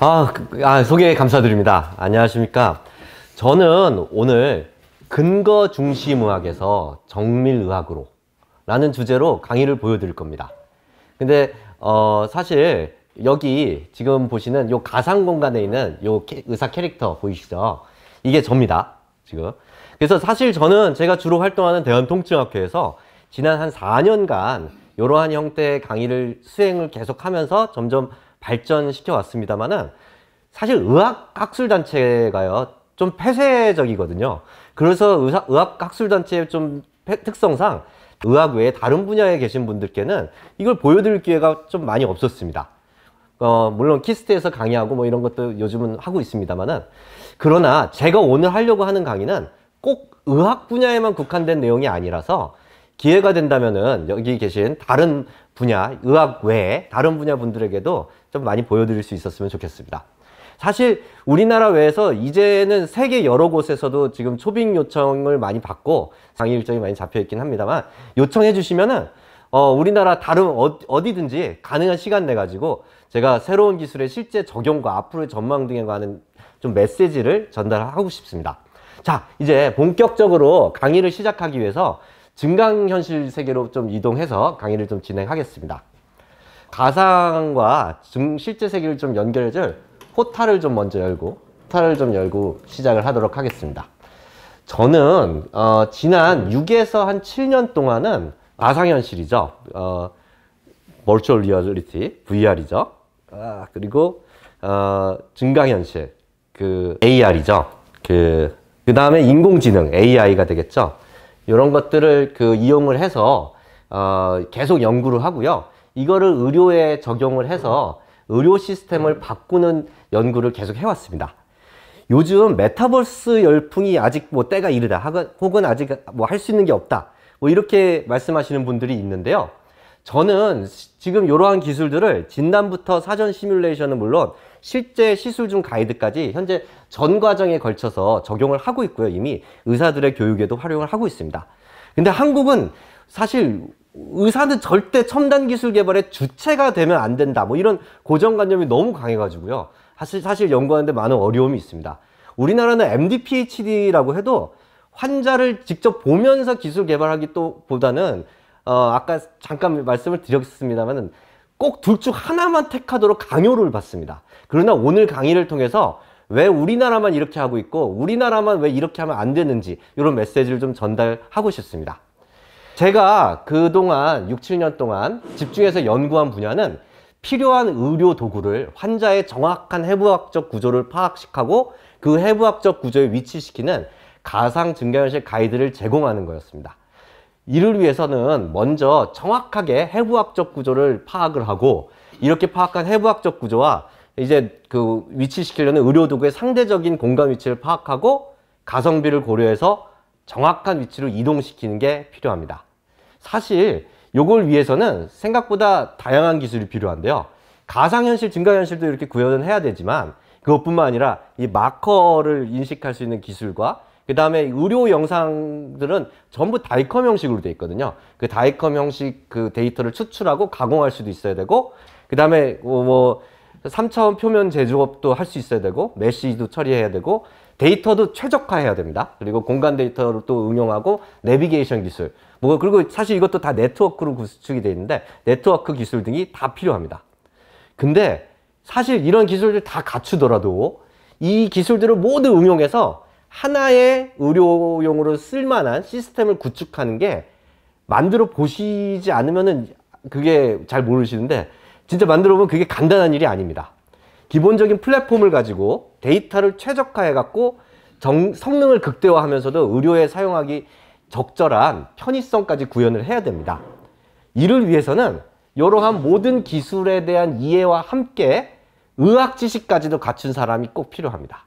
아, 아, 소개 감사드립니다. 안녕하십니까. 저는 오늘 근거 중심 의학에서 정밀 의학으로 라는 주제로 강의를 보여드릴 겁니다. 근데 어, 사실 여기 지금 보시는 요 가상 공간에 있는 요 캐, 의사 캐릭터 보이시죠? 이게 접니다. 지금. 그래서 사실 저는 제가 주로 활동하는 대한통증학회에서 지난 한 4년간 이러한 형태의 강의를 수행을 계속하면서 점점 발전시켜 왔습니다만은 사실 의학학술단체가요 좀 폐쇄적이거든요 그래서 의사, 의학학술단체의 좀 특성상 의학 외에 다른 분야에 계신 분들께는 이걸 보여드릴 기회가 좀 많이 없었습니다 어, 물론 키스트에서 강의하고 뭐 이런 것도 요즘은 하고 있습니다만은 그러나 제가 오늘 하려고 하는 강의는 꼭 의학 분야에만 국한된 내용이 아니라서 기회가 된다면은 여기 계신 다른 분야, 의학 외에 다른 분야 분들에게도 좀 많이 보여드릴 수 있었으면 좋겠습니다. 사실 우리나라 외에서 이제는 세계 여러 곳에서도 지금 초빙 요청을 많이 받고 강의 일정이 많이 잡혀 있긴 합니다만 요청해 주시면은 어 우리나라 다른 어, 디든지 가능한 시간 내 가지고 제가 새로운 기술의 실제 적용과 앞으로의 전망 등에 관한 좀 메시지를 전달하고 싶습니다. 자 이제 본격적으로 강의를 시작하기 위해서 증강현실 세계로 좀 이동해서 강의를 좀 진행하겠습니다. 가상과 실제 세계를 좀 연결해줄 포탈을 좀 먼저 열고 포탈을 좀 열고 시작을 하도록 하겠습니다. 저는 어, 지난 6에서 한 7년 동안은 가상현실이죠. 어, 멀추얼 리얼리티, VR이죠. 아, 그리고 어, 증강현실, 그 AR이죠. 그, 그 다음에 인공지능, AI가 되겠죠. 이런 것들을 그 이용을 해서 어, 계속 연구를 하고요. 이거를 의료에 적용을 해서 의료 시스템을 바꾸는 연구를 계속 해왔습니다. 요즘 메타버스 열풍이 아직 뭐 때가 이르다 혹은 아직 뭐 할 수 있는 게 없다 뭐 이렇게 말씀하시는 분들이 있는데요. 저는 지금 이러한 기술들을 진단부터 사전 시뮬레이션은 물론 실제 시술 중 가이드까지 현재 전 과정에 걸쳐서 적용을 하고 있고요. 이미 의사들의 교육에도 활용을 하고 있습니다. 근데 한국은 사실 의사는 절대 첨단 기술 개발의 주체가 되면 안 된다. 뭐 이런 고정관념이 너무 강해가지고요. 사실, 사실 연구하는데 많은 어려움이 있습니다. 우리나라는 MD, PhD라고 해도 환자를 직접 보면서 기술 개발하기 또 보다는 어, 아까 잠깐 말씀을 드렸습니다만은 꼭 둘 중 하나만 택하도록 강요를 받습니다. 그러나 오늘 강의를 통해서 왜 우리나라만 이렇게 하고 있고 우리나라만 왜 이렇게 하면 안 되는지 이런 메시지를 좀 전달하고 싶습니다. 제가 그동안 6, 7년 동안 집중해서 연구한 분야는 필요한 의료 도구를 환자의 정확한 해부학적 구조를 파악하고 그 해부학적 구조에 위치시키는 가상 증강현실 가이드를 제공하는 거였습니다. 이를 위해서는 먼저 정확하게 해부학적 구조를 파악을 하고 이렇게 파악한 해부학적 구조와 이제 그 위치시키려는 의료도구의 상대적인 공간 위치를 파악하고 가성비를 고려해서 정확한 위치로 이동시키는 게 필요합니다. 사실 요걸 위해서는 생각보다 다양한 기술이 필요한데요. 가상현실, 증강현실도 이렇게 구현은 해야 되지만 그것뿐만 아니라 이 마커를 인식할 수 있는 기술과 그 다음에 의료 영상들은 전부 다이컴 형식으로 되어 있거든요. 그 다이컴 형식 그 데이터를 추출하고 가공할 수도 있어야 되고, 그 다음에 뭐, 3차원 뭐 표면 제조업도 할 수 있어야 되고, 메시지도 처리해야 되고, 데이터도 최적화해야 됩니다. 그리고 공간 데이터를 또 응용하고, 내비게이션 기술. 뭐, 그리고 사실 이것도 다 네트워크로 구축이 되어 있는데, 네트워크 기술 등이 다 필요합니다. 근데 사실 이런 기술들 다 갖추더라도, 이 기술들을 모두 응용해서 하나의 의료용으로 쓸만한 시스템을 구축하는 게 만들어 보시지 않으면은 그게 잘 모르시는데 진짜 만들어 보면 그게 간단한 일이 아닙니다. 기본적인 플랫폼을 가지고 데이터를 최적화해 갖고 정, 성능을 극대화하면서도 의료에 사용하기 적절한 편의성까지 구현을 해야 됩니다. 이를 위해서는 이러한 모든 기술에 대한 이해와 함께 의학 지식까지도 갖춘 사람이 꼭 필요합니다.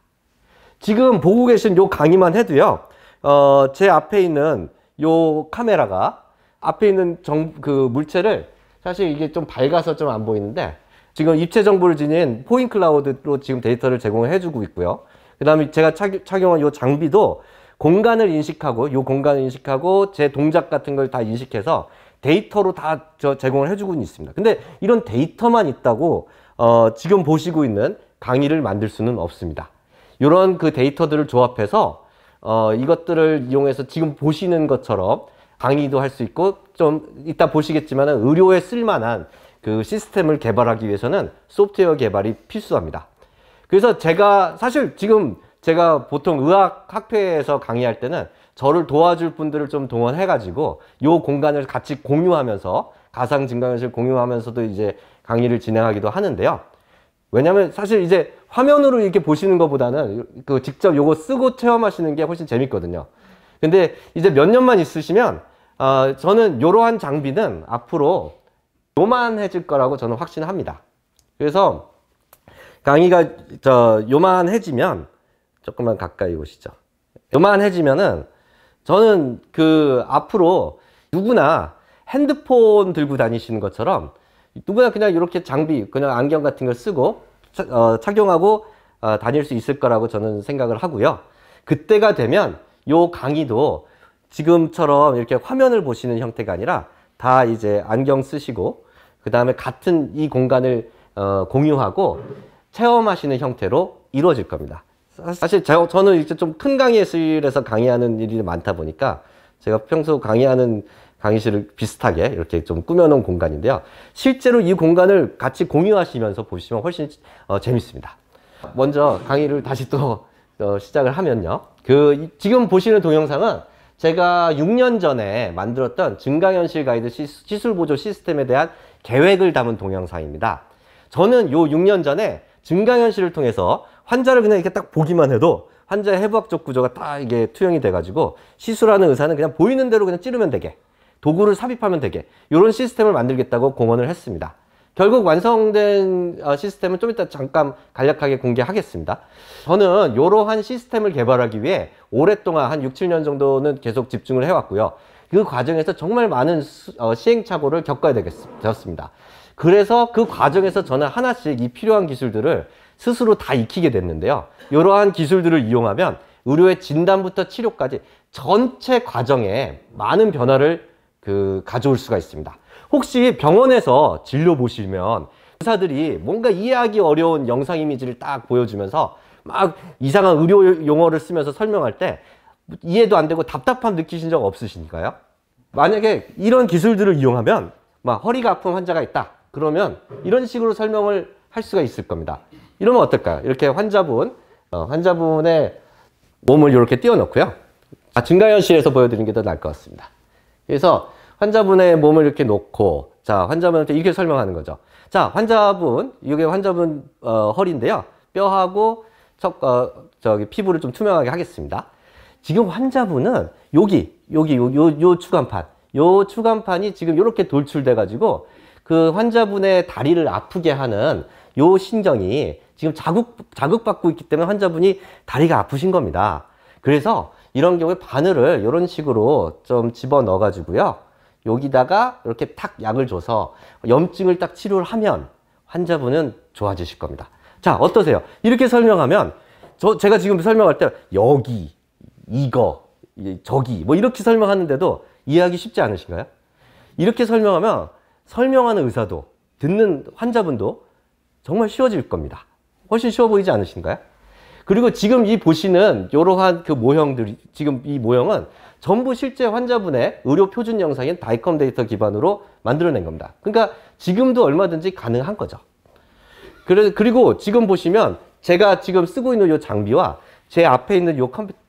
지금 보고 계신 요 강의만 해도요. 어, 제 앞에 있는 요 카메라가 앞에 있는 정, 그 물체를 사실 이게 좀 밝아서 좀 안 보이는데 지금 입체 정보를 지닌 포인 클라우드로 지금 데이터를 제공해 주고 있고요. 그 다음에 제가 착용한 요 장비도 공간을 인식하고 요 공간을 인식하고 제 동작 같은 걸 다 인식해서 데이터로 다 저 제공을 해주고 있습니다. 근데 이런 데이터만 있다고 어, 지금 보시고 있는 강의를 만들 수는 없습니다. 이런 그 데이터들을 조합해서 어, 이것들을 이용해서 지금 보시는 것처럼 강의도 할 수 있고 좀 이따 보시겠지만 의료에 쓸만한 그 시스템을 개발하기 위해서는 소프트웨어 개발이 필수합니다. 그래서 제가 사실 지금 제가 보통 의학학회에서 강의할 때는 저를 도와줄 분들을 좀 동원해 가지고 요 공간을 같이 공유하면서 가상 증강현실 공유하면서도 이제 강의를 진행하기도 하는데요. 왜냐면 사실 이제 화면으로 이렇게 보시는 것보다는 그 직접 요거 쓰고 체험하시는 게 훨씬 재밌거든요. 근데 이제 몇 년만 있으시면 어, 저는 이러한 장비는 앞으로 요만해질 거라고 저는 확신합니다. 그래서 강의가 저 요만해지면 조금만 가까이 오시죠. 요만해지면은 저는 그 앞으로 누구나 핸드폰 들고 다니시는 것처럼 누구나 그냥 이렇게 장비, 그냥 안경 같은 걸 쓰고 차, 어, 착용하고 어, 다닐 수 있을 거라고 저는 생각을 하고요. 그때가 되면 요 강의도 지금처럼 이렇게 화면을 보시는 형태가 아니라 다 이제 안경 쓰시고 그 다음에 같은 이 공간을 어, 공유하고 체험하시는 형태로 이루어질 겁니다. 사실 저, 저는 이제 좀 큰 강의실에서 강의하는 일이 많다 보니까 제가 평소 강의하는 강의실을 비슷하게 이렇게 좀 꾸며놓은 공간인데요. 실제로 이 공간을 같이 공유하시면서 보시면 훨씬 어, 재밌습니다. 먼저 강의를 다시 또 어, 시작을 하면요. 그 지금 보시는 동영상은 제가 6년 전에 만들었던 증강현실 가이드 시술 보조 시스템에 대한 계획을 담은 동영상입니다. 저는 요 6년 전에 증강현실을 통해서 환자를 그냥 이렇게 딱 보기만 해도 환자의 해부학적 구조가 딱 이게 투영이 돼가지고 시술하는 의사는 그냥 보이는 대로 그냥 찌르면 되게 도구를 삽입하면 되게 이런 시스템을 만들겠다고 공언을 했습니다. 결국 완성된 어, 시스템은 좀 이따 잠깐 간략하게 공개하겠습니다. 저는 이러한 시스템을 개발하기 위해 오랫동안 한 6, 7년 정도는 계속 집중을 해왔고요. 그 과정에서 정말 많은 어, 시행착오를 겪어야 되었습니다. 그래서 그 과정에서 저는 하나씩 이 필요한 기술들을 스스로 다 익히게 됐는데요. 이러한 기술들을 이용하면 의료의 진단부터 치료까지 전체 과정에 많은 변화를 그 가져올 수가 있습니다. 혹시 병원에서 진료 보시면 의사들이 뭔가 이해하기 어려운 영상 이미지를 딱 보여주면서 막 이상한 의료 용어를 쓰면서 설명할 때 이해도 안 되고 답답함 느끼신 적 없으시니까요? 만약에 이런 기술들을 이용하면 막 허리가 아픈 환자가 있다. 그러면 이런 식으로 설명을 할 수가 있을 겁니다. 이러면 어떨까요? 이렇게 환자분, 어, 환자분의 몸을 이렇게 띄워놓고요. 아, 증가현실에서 보여드리는 게 더 나을 것 같습니다. 그래서 환자분의 몸을 이렇게 놓고 자 환자분한테 이렇게 설명하는 거죠 자 환자분 이게 환자분 어, 허리인데요 뼈하고 척, 어, 저기 피부를 좀 투명하게 하겠습니다 지금 환자분은 여기 여기 요, 요, 요 추간판 요 추간판이 지금 이렇게 돌출돼 가지고 그 환자분의 다리를 아프게 하는 요 신경이 지금 자극 자극받고 있기 때문에 환자분이 다리가 아프신 겁니다 그래서 이런 경우에 바늘을 이런 식으로 좀 집어 넣어 가지고요 여기다가 이렇게 탁 약을 줘서 염증을 딱 치료를 하면 환자분은 좋아지실 겁니다 자 어떠세요 이렇게 설명하면 저 제가 지금 설명할 때 여기 이거 저기 뭐 이렇게 설명하는데도 이해하기 쉽지 않으신가요 이렇게 설명하면 설명하는 의사도 듣는 환자분도 정말 쉬워질 겁니다 훨씬 쉬워 보이지 않으신가요 그리고 지금 이 보시는 이러한 그 모형들이 지금 이 모형은 전부 실제 환자분의 의료 표준 영상인 다이컴 데이터 기반으로 만들어낸 겁니다. 그러니까 지금도 얼마든지 가능한 거죠. 그리고 지금 보시면 제가 지금 쓰고 있는 이 장비와 제 앞에 있는 이 컴퓨터,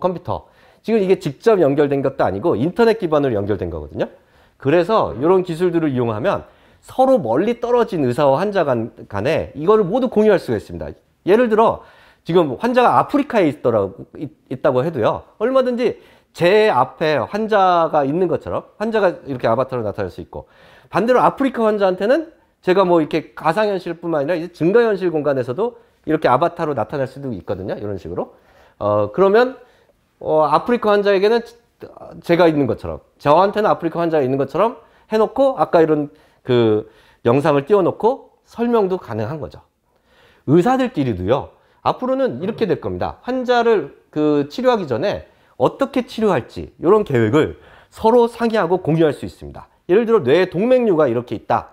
컴퓨터 지금 이게 직접 연결된 것도 아니고 인터넷 기반으로 연결된 거거든요. 그래서 이런 기술들을 이용하면 서로 멀리 떨어진 의사와 환자 간, 간에 이거를 모두 공유할 수가 있습니다. 예를 들어 지금 환자가 아프리카에 있더라고, 있, 다고 해도요. 얼마든지 제 앞에 환자가 있는 것처럼 환자가 이렇게 아바타로 나타날 수 있고 반대로 아프리카 환자한테는 제가 뭐 이렇게 가상현실 뿐만 아니라 이제 증가현실 공간에서도 이렇게 아바타로 나타날 수도 있거든요. 이런 식으로. 어, 그러면, 어, 아프리카 환자에게는 제가 있는 것처럼, 저한테는 아프리카 환자가 있는 것처럼 해놓고, 아까 이런 그 영상을 띄워놓고 설명도 가능한 거죠. 의사들끼리도요, 앞으로는 이렇게 될 겁니다. 환자를 그 치료하기 전에 어떻게 치료할지 이런 계획을 서로 상의하고 공유할 수 있습니다. 예를 들어 뇌에 동맥류가 이렇게 있다.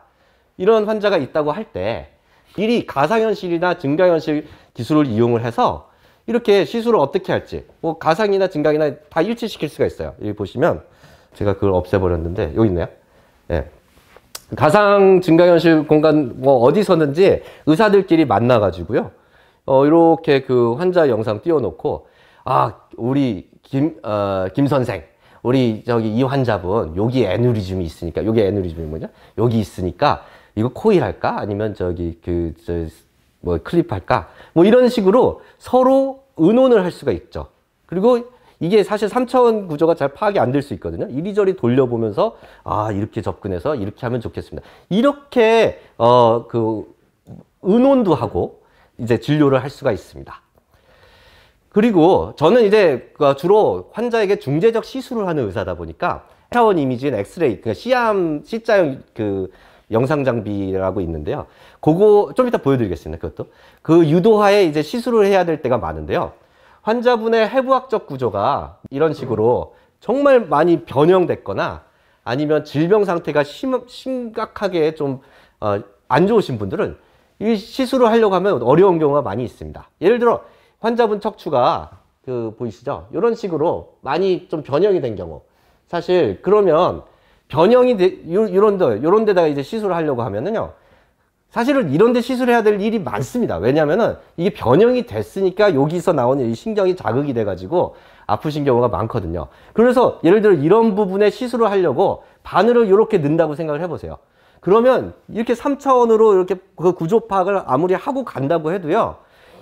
이런 환자가 있다고 할 때 미리 가상현실이나 증강현실 기술을 이용을 해서 이렇게 시술을 어떻게 할지 뭐 가상이나 증강이나 다 일치시킬 수가 있어요. 여기 보시면 제가 그걸 없애버렸는데 여기 있네요. 예. 가상 증강현실 공간 뭐 어디서든지 의사들끼리 만나가지고요. 어, 이렇게 그 환자 영상 띄워놓고 아 우리 김, 어, 김 선생 우리 저기 이 환자분 여기 에누리즘이 있으니까 여기 에누리즘이 뭐냐 여기 있으니까 이거 코일 할까 아니면 저기 그 저 뭐 클립 할까 뭐 이런 식으로 서로 의논을 할 수가 있죠 그리고 이게 사실 3차원 구조가 잘 파악이 안 될 수 있거든요 이리저리 돌려보면서 아 이렇게 접근해서 이렇게 하면 좋겠습니다 이렇게 어 그 의논도 하고 이제 진료를 할 수가 있습니다. 그리고 저는 이제 그 주로 환자에게 중재적 시술을 하는 의사다 보니까 차원 이미지인 엑스레이, 그러니까 시암 C자형 그 영상 장비라고 있는데요. 그거 좀 이따 보여드리겠습니다. 그것도 그 유도하에 이제 시술을 해야 될 때가 많은데요. 환자분의 해부학적 구조가 이런 식으로 정말 많이 변형됐거나 아니면 질병 상태가 심, 심각하게 좀안 어, 좋으신 분들은 이 시술을 하려고 하면 어려운 경우가 많이 있습니다. 예를 들어 환자분 척추가 그 보이시죠? 이런 식으로 많이 좀 변형이 된 경우 사실 그러면 변형이 이런 데 이런 데다가 이제 시술을 하려고 하면은요 사실은 이런 데 시술해야 될 일이 많습니다. 왜냐면은 이게 변형이 됐으니까 여기서 나오는 이 신경이 자극이 돼가지고 아프신 경우가 많거든요. 그래서 예를 들어 이런 부분에 시술을 하려고 바늘을 이렇게 넣는다고 생각을 해보세요. 그러면 이렇게 3차원으로 이렇게 그 구조 파악을 아무리 하고 간다고 해도요.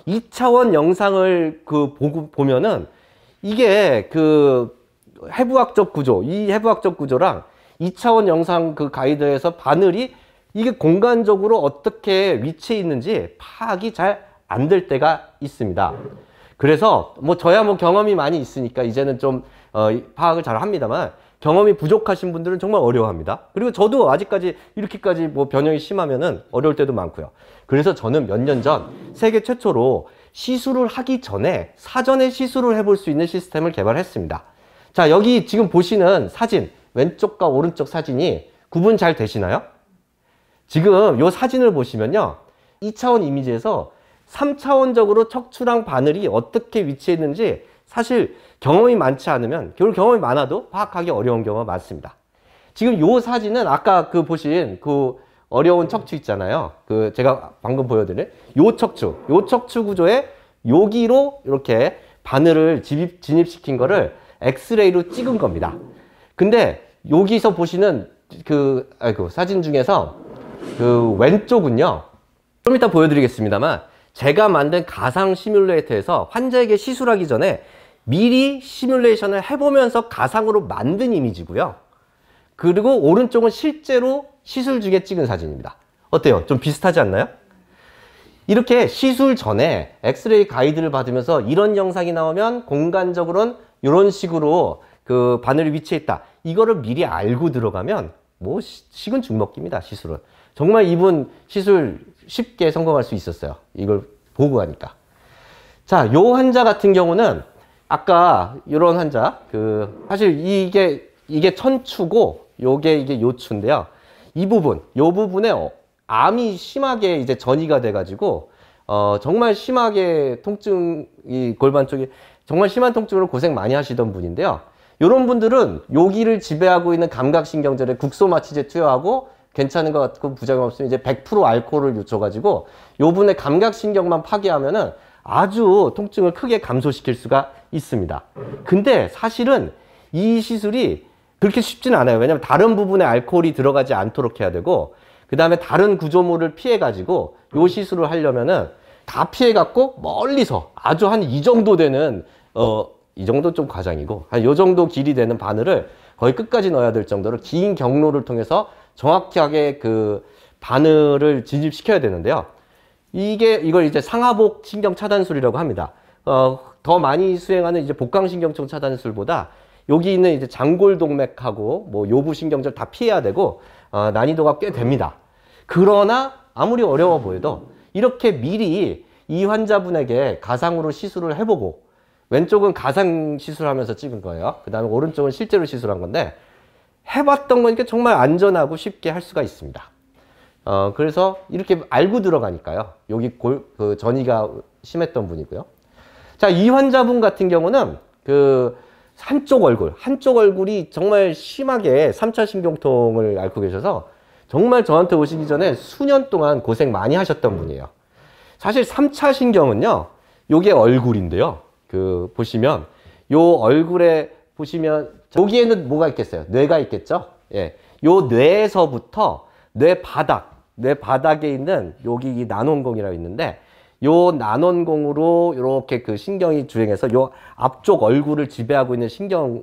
2차원 영상을 그 보고 보면은 이게 그 해부학적 구조, 이 해부학적 구조랑 2차원 영상 그 가이드에서 바늘이 이게 공간적으로 어떻게 위치해 있는지 파악이 잘 안 될 때가 있습니다. 그래서 뭐 저야 뭐 경험이 많이 있으니까 이제는 좀 어, 파악을 잘 합니다만 경험이 부족하신 분들은 정말 어려워합니다. 그리고 저도 아직까지 이렇게까지 뭐 변형이 심하면은 어려울 때도 많고요. 그래서 저는 몇 년 전 세계 최초로 시술을 하기 전에 사전에 시술을 해볼 수 있는 시스템을 개발했습니다. 자, 여기 지금 보시는 사진, 왼쪽과 오른쪽 사진이 구분 잘 되시나요? 지금 요 사진을 보시면요. 2차원 이미지에서 3차원적으로 척추랑 바늘이 어떻게 위치했는지 사실 경험이 많지 않으면 결국 경험이 많아도 파악하기 어려운 경우가 많습니다. 지금 요 사진은 아까 그 보신 그 어려운 척추 있잖아요. 그 제가 방금 보여드린 요 척추, 요 척추 구조에 여기로 이렇게 바늘을 진입, 시킨 거를 엑스레이로 찍은 겁니다. 근데 여기서 보시는 그 아이고, 사진 중에서 그 왼쪽은요. 좀 이따 보여드리겠습니다만 제가 만든 가상 시뮬레이터에서 환자에게 시술하기 전에 미리 시뮬레이션을 해보면서 가상으로 만든 이미지고요. 그리고 오른쪽은 실제로 시술 중에 찍은 사진입니다. 어때요? 좀 비슷하지 않나요? 이렇게 시술 전에 엑스레이 가이드를 받으면서 이런 영상이 나오면 공간적으로는 이런 식으로 그 바늘이 위치해 있다. 이거를 미리 알고 들어가면 뭐 식은 죽 먹기입니다. 시술은. 정말 이분 시술 쉽게 성공할 수 있었어요. 이걸 보고 하니까. 자, 요 환자 같은 경우는 아까 이런 환자 그 사실 이게 이게 천추고 요게 이게 요추인데요. 이 부분, 요 부분에 어, 암이 심하게 이제 전이가 돼가지고 어, 정말 심하게 통증, 이 골반 쪽이 정말 심한 통증으로 고생 많이 하시던 분인데요. 요런 분들은 요기를 지배하고 있는 감각신경절에 국소마취제 투여하고 괜찮은 것 같고 부작용 없으면 이제 100% 알코올을 요쳐가지고 요 분의 감각신경만 파괴하면은 아주 통증을 크게 감소시킬 수가 있습니다. 근데 사실은 이 시술이 그렇게 쉽진 않아요. 왜냐하면 다른 부분에 알코올이 들어가지 않도록 해야 되고 그 다음에 다른 구조물을 피해가지고 요 시술을 하려면은 다 피해갖고 멀리서 아주 한 이 정도 되는 어 이 정도 좀 과장이고 한 요 정도 길이 되는 바늘을 거의 끝까지 넣어야 될 정도로 긴 경로를 통해서 정확하게 그 바늘을 진입시켜야 되는데요. 이게 이걸 이제 상하복 신경 차단술이라고 합니다. 어더 많이 수행하는 이제 복강신경증 차단술보다 여기 있는 이제 장골동맥하고 뭐 요부신경절 다 피해야 되고 어, 난이도가 꽤 됩니다. 그러나 아무리 어려워 보여도 이렇게 미리 이 환자분에게 가상으로 시술을 해보고 왼쪽은 가상 시술하면서 찍은 거예요. 그 다음에 오른쪽은 실제로 시술한 건데 해봤던 거니까 정말 안전하고 쉽게 할 수가 있습니다. 어, 그래서 이렇게 알고 들어가니까요. 여기 골, 그 전이가 심했던 분이고요. 자, 이 환자분 같은 경우는 그 한쪽 얼굴, 한쪽 얼굴이 정말 심하게 3차 신경통을 앓고 계셔서 정말 저한테 오시기 전에 수년 동안 고생 많이 하셨던 분이에요. 사실 3차 신경은요, 요게 얼굴인데요. 그, 보시면, 요 얼굴에 보시면, 여기에는 뭐가 있겠어요? 뇌가 있겠죠? 예. 요 뇌에서부터 뇌 바닥, 뇌 바닥에 있는 여기 이 난원공이라고 있는데, 요 난원공으로 이렇게 그 신경이 주행해서 요 앞쪽 얼굴을 지배하고 있는 신경이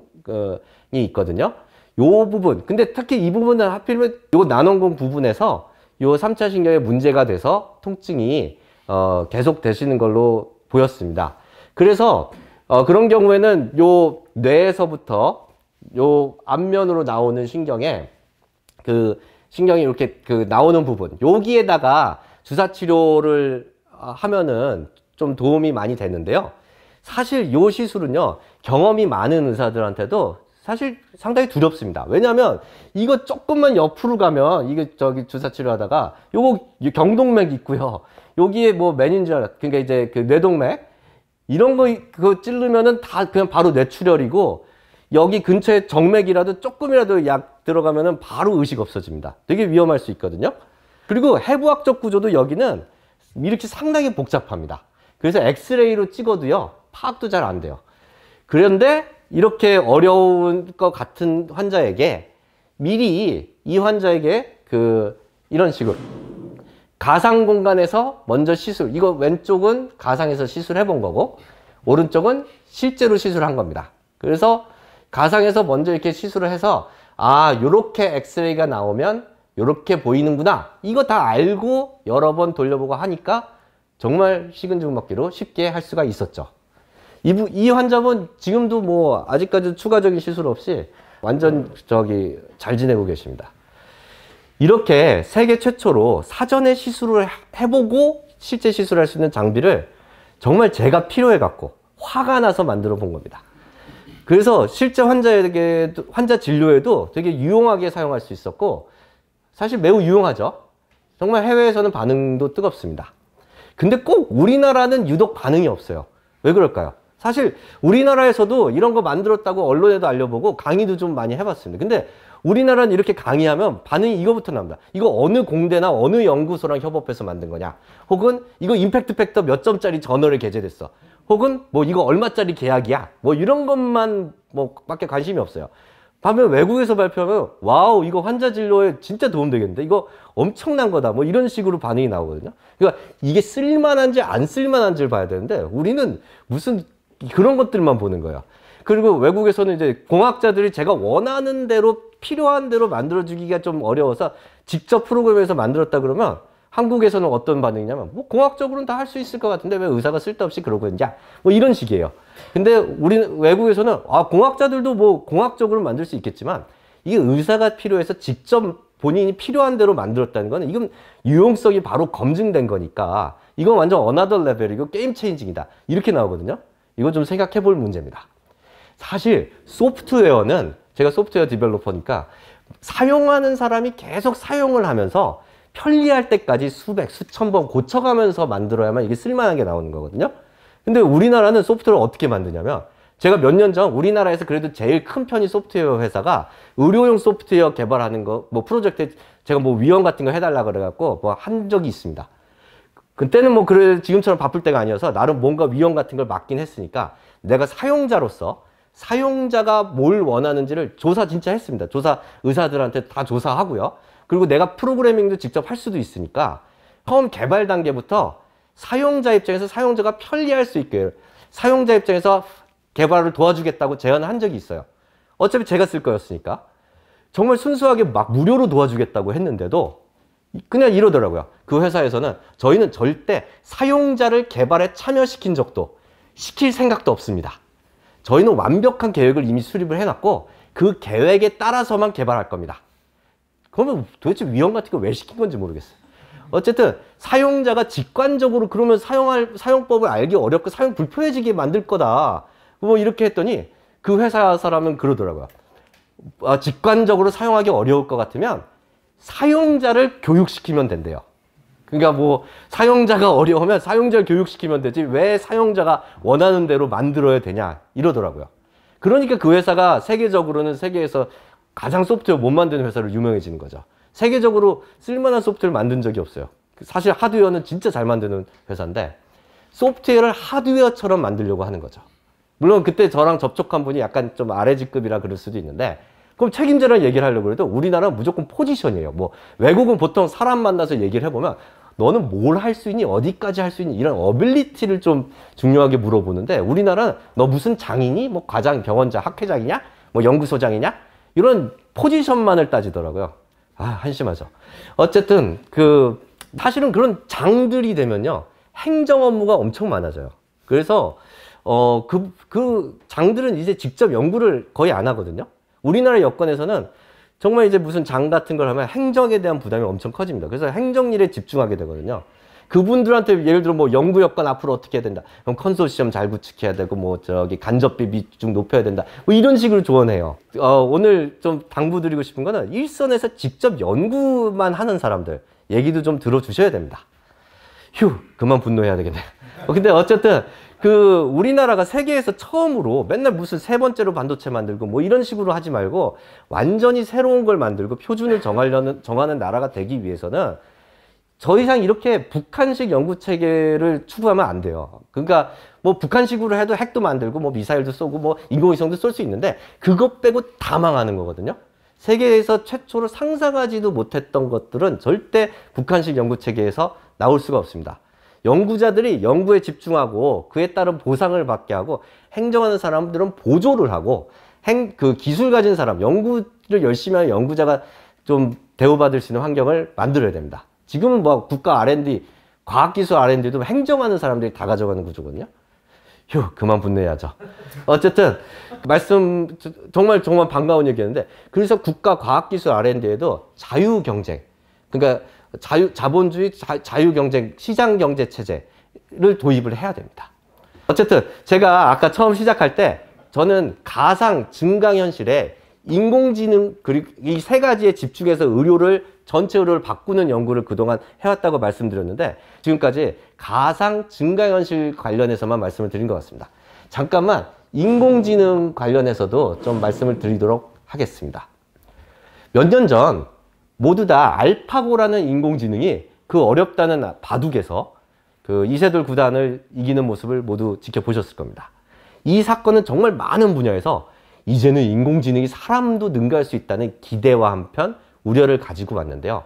있거든요. 요 부분. 근데 특히 이 부분은 하필이면 요 난원공 부분에서 요 3차 신경에 문제가 돼서 통증이 어, 계속 되시는 걸로 보였습니다. 그래서 어, 그런 경우에는 요 뇌에서부터 요 앞면으로 나오는 신경에 그 신경이 이렇게 그 나오는 부분 여기에다가 주사 치료를 아, 하면은 좀 도움이 많이 되는데요. 사실 요 시술은요, 경험이 많은 의사들한테도 사실 상당히 두렵습니다. 왜냐하면 이거 조금만 옆으로 가면 이게 저기 주사 치료하다가 요거 경동맥 있고요. 여기에 뭐 메닌저 그러니까 이제 그 뇌동맥 이런 거 그거 찌르면은 다 그냥 바로 뇌출혈이고 여기 근처에 정맥이라도 조금이라도 약 들어가면은 바로 의식 없어집니다. 되게 위험할 수 있거든요. 그리고 해부학적 구조도 여기는 이렇게 상당히 복잡합니다. 그래서 엑스레이로 찍어도요, 파악도 잘 안 돼요. 그런데 이렇게 어려운 것 같은 환자에게 미리 이 환자에게 그 이런 식으로 가상 공간에서 먼저 시술 이거 왼쪽은 가상에서 시술해 본 거고 오른쪽은 실제로 시술한 겁니다 그래서 가상에서 먼저 이렇게 시술을 해서 아 요렇게 엑스레이가 나오면 이렇게 보이는구나 이거 다 알고 여러 번 돌려보고 하니까 정말 식은 죽 먹기로 쉽게 할 수가 있었죠 이, 이 환자분 지금도 뭐 아직까지 추가적인 시술 없이 완전 저기 잘 지내고 계십니다 이렇게 세계 최초로 사전에 시술을 해보고 실제 시술할 수 있는 장비를 정말 제가 필요해 갖고 화가 나서 만들어 본 겁니다 그래서 실제 환자에게 환자 진료에도 되게 유용하게 사용할 수 있었고 사실 매우 유용하죠. 정말 해외에서는 반응도 뜨겁습니다. 근데 꼭 우리나라는 유독 반응이 없어요. 왜 그럴까요? 사실 우리나라에서도 이런 거 만들었다고 언론에도 알려보고 강의도 좀 많이 해봤습니다. 근데 우리나라는 이렇게 강의하면 반응이 이거부터 나옵니다. 이거 어느 공대나 어느 연구소랑 협업해서 만든 거냐. 혹은 이거 임팩트 팩터 몇 점짜리 저널에 게재됐어. 혹은 뭐 이거 얼마짜리 계약이야. 뭐 이런 것만 뭐 밖에 관심이 없어요. 반면 외국에서 발표하면 와우 이거 환자 진료에 진짜 도움 되겠는데 이거 엄청난 거다 뭐 이런 식으로 반응이 나오거든요 그러니까 이게 쓸만한지 안 쓸만한지를 봐야 되는데 우리는 무슨 그런 것들만 보는 거야 그리고 외국에서는 이제 공학자들이 제가 원하는 대로 필요한 대로 만들어주기가 좀 어려워서 직접 프로그램에서 만들었다 그러면 한국에서는 어떤 반응이냐면 뭐 공학적으로는 다 할 수 있을 것 같은데 왜 의사가 쓸데없이 그러고 있냐 뭐 이런 식이에요 근데 우리는 외국에서는 아 공학자들도 뭐 공학적으로 만들 수 있겠지만 이게 의사가 필요해서 직접 본인이 필요한 대로 만들었다는 거는 이건 유용성이 바로 검증된 거니까 이건 완전 어나더 레벨이고 게임 체인징이다 이렇게 나오거든요 이건좀 생각해 볼 문제입니다 사실 소프트웨어는 제가 소프트웨어 디벨로퍼니까 사용하는 사람이 계속 사용을 하면서 편리할 때까지 수백, 수천 번 고쳐가면서 만들어야만 이게 쓸만한 게 나오는 거거든요. 근데 우리나라는 소프트웨어를 어떻게 만드냐면 제가 몇 년 전 우리나라에서 그래도 제일 큰 편이 소프트웨어 회사가 의료용 소프트웨어 개발하는 거 뭐 프로젝트 제가 뭐 위원 같은 거 해달라 그래갖고 뭐 한 적이 있습니다. 그때는 뭐 그래 지금처럼 바쁠 때가 아니어서 나름 뭔가 위험 같은 걸 맡긴 했으니까 내가 사용자로서 사용자가 뭘 원하는지를 조사 진짜 했습니다. 조사 의사들한테 다 조사하고요. 그리고 내가 프로그래밍도 직접 할 수도 있으니까 처음 개발 단계부터 사용자 입장에서 사용자가 편리할 수 있게 사용자 입장에서 개발을 도와주겠다고 제안한 적이 있어요. 어차피 제가 쓸 거였으니까. 정말 순수하게 막 무료로 도와주겠다고 했는데도 그냥 이러더라고요. 그 회사에서는 저희는 절대 사용자를 개발에 참여시킨 적도 시킬 생각도 없습니다. 저희는 완벽한 계획을 이미 수립을 해놨고 그 계획에 따라서만 개발할 겁니다. 그러면 도대체 위험 같은 거 왜 시킨 건지 모르겠어요. 어쨌든 사용자가 직관적으로 그러면 사용할 사용법을 알기 어렵고 사용 불편해지게 만들 거다. 뭐 이렇게 했더니 그 회사 사람은 그러더라고요. 아, 직관적으로 사용하기 어려울 것 같으면 사용자를 교육시키면 된대요. 그러니까 뭐 사용자가 어려우면 사용자를 교육시키면 되지 왜 사용자가 원하는 대로 만들어야 되냐 이러더라고요. 그러니까 그 회사가 세계적으로는 세계에서 가장 소프트웨어 못 만드는 회사로 유명해지는 거죠. 세계적으로 쓸만한 소프트웨어를 만든 적이 없어요. 사실 하드웨어는 진짜 잘 만드는 회사인데 소프트웨어를 하드웨어처럼 만들려고 하는 거죠. 물론 그때 저랑 접촉한 분이 약간 좀 아래 직급이라 그럴 수도 있는데 그럼 책임자랑 얘기를 하려고 해도 우리나라는 무조건 포지션이에요. 뭐 외국은 보통 사람 만나서 얘기를 해보면 너는 뭘 할 수 있니? 어디까지 할 수 있니? 이런 어빌리티를 좀 중요하게 물어보는데 우리나라는 너 무슨 장이니? 인뭐 과장, 병원장, 학회장이냐? 뭐 연구소장이냐? 이런 포지션만을 따지더라고요. 아, 한심하죠. 어쨌든 그 사실은 그런 장들이 되면요. 행정 업무가 엄청 많아져요. 그래서 어그그 그 장들은 이제 직접 연구를 거의 안 하거든요. 우리나라 여건에서는 정말 이제 무슨 장 같은 걸 하면 행정에 대한 부담이 엄청 커집니다. 그래서 행정 일에 집중하게 되거든요. 그분들한테 예를 들어 뭐 연구 여건 앞으로 어떻게 해야 된다. 그럼 컨소시엄 잘 구축해야 되고 뭐 저기 간접비 좀 높여야 된다. 뭐 이런 식으로 조언해요. 어, 오늘 좀 당부드리고 싶은 거는 일선에서 직접 연구만 하는 사람들 얘기도 좀 들어주셔야 됩니다. 휴, 그만 분노해야 되겠네. 어, 근데 어쨌든 그 우리나라가 세계에서 처음으로 맨날 무슨 세 번째로 반도체 만들고 뭐 이런 식으로 하지 말고 완전히 새로운 걸 만들고 표준을 정하려는 정하는 나라가 되기 위해서는 저 이상 이렇게 북한식 연구 체계를 추구하면 안 돼요. 그러니까 뭐 북한식으로 해도 핵도 만들고 뭐 미사일도 쏘고 뭐 인공위성도 쏠 수 있는데 그것 빼고 다 망하는 거거든요. 세계에서 최초로 상상하지도 못했던 것들은 절대 북한식 연구 체계에서 나올 수가 없습니다. 연구자들이 연구에 집중하고 그에 따른 보상을 받게 하고 행정하는 사람들은 보조를 하고 행, 그 기술 가진 사람, 연구를 열심히 하는 연구자가 좀 대우받을 수 있는 환경을 만들어야 됩니다. 지금은 뭐 국가 R&D, 과학기술 R&D도 행정하는 사람들이 다 가져가는 구조거든요. 휴, 그만 분내야죠. 어쨌든 말씀 정말 정말 반가운 얘기였는데 그래서 국가 과학기술 R&D에도 자유 경쟁, 그러니까 자유 자본주의 자, 유 경쟁 시장 경제 체제를 도입을 해야 됩니다. 어쨌든 제가 아까 처음 시작할 때 저는 가상 증강 현실에 인공지능 그리고 이 세 가지에 집중해서 의료를 전체 의료를 바꾸는 연구를 그동안 해왔다고 말씀드렸는데 지금까지 가상 증강현실 관련해서만 말씀을 드린 것 같습니다. 잠깐만 인공지능 관련해서도 좀 말씀을 드리도록 하겠습니다. 몇 년 전 모두 다 알파고라는 인공지능이 그 어렵다는 바둑에서 그 이세돌 구단을 이기는 모습을 모두 지켜보셨을 겁니다. 이 사건은 정말 많은 분야에서 이제는 인공지능이 사람도 능가할 수 있다는 기대와 한편 우려를 가지고 왔는데요.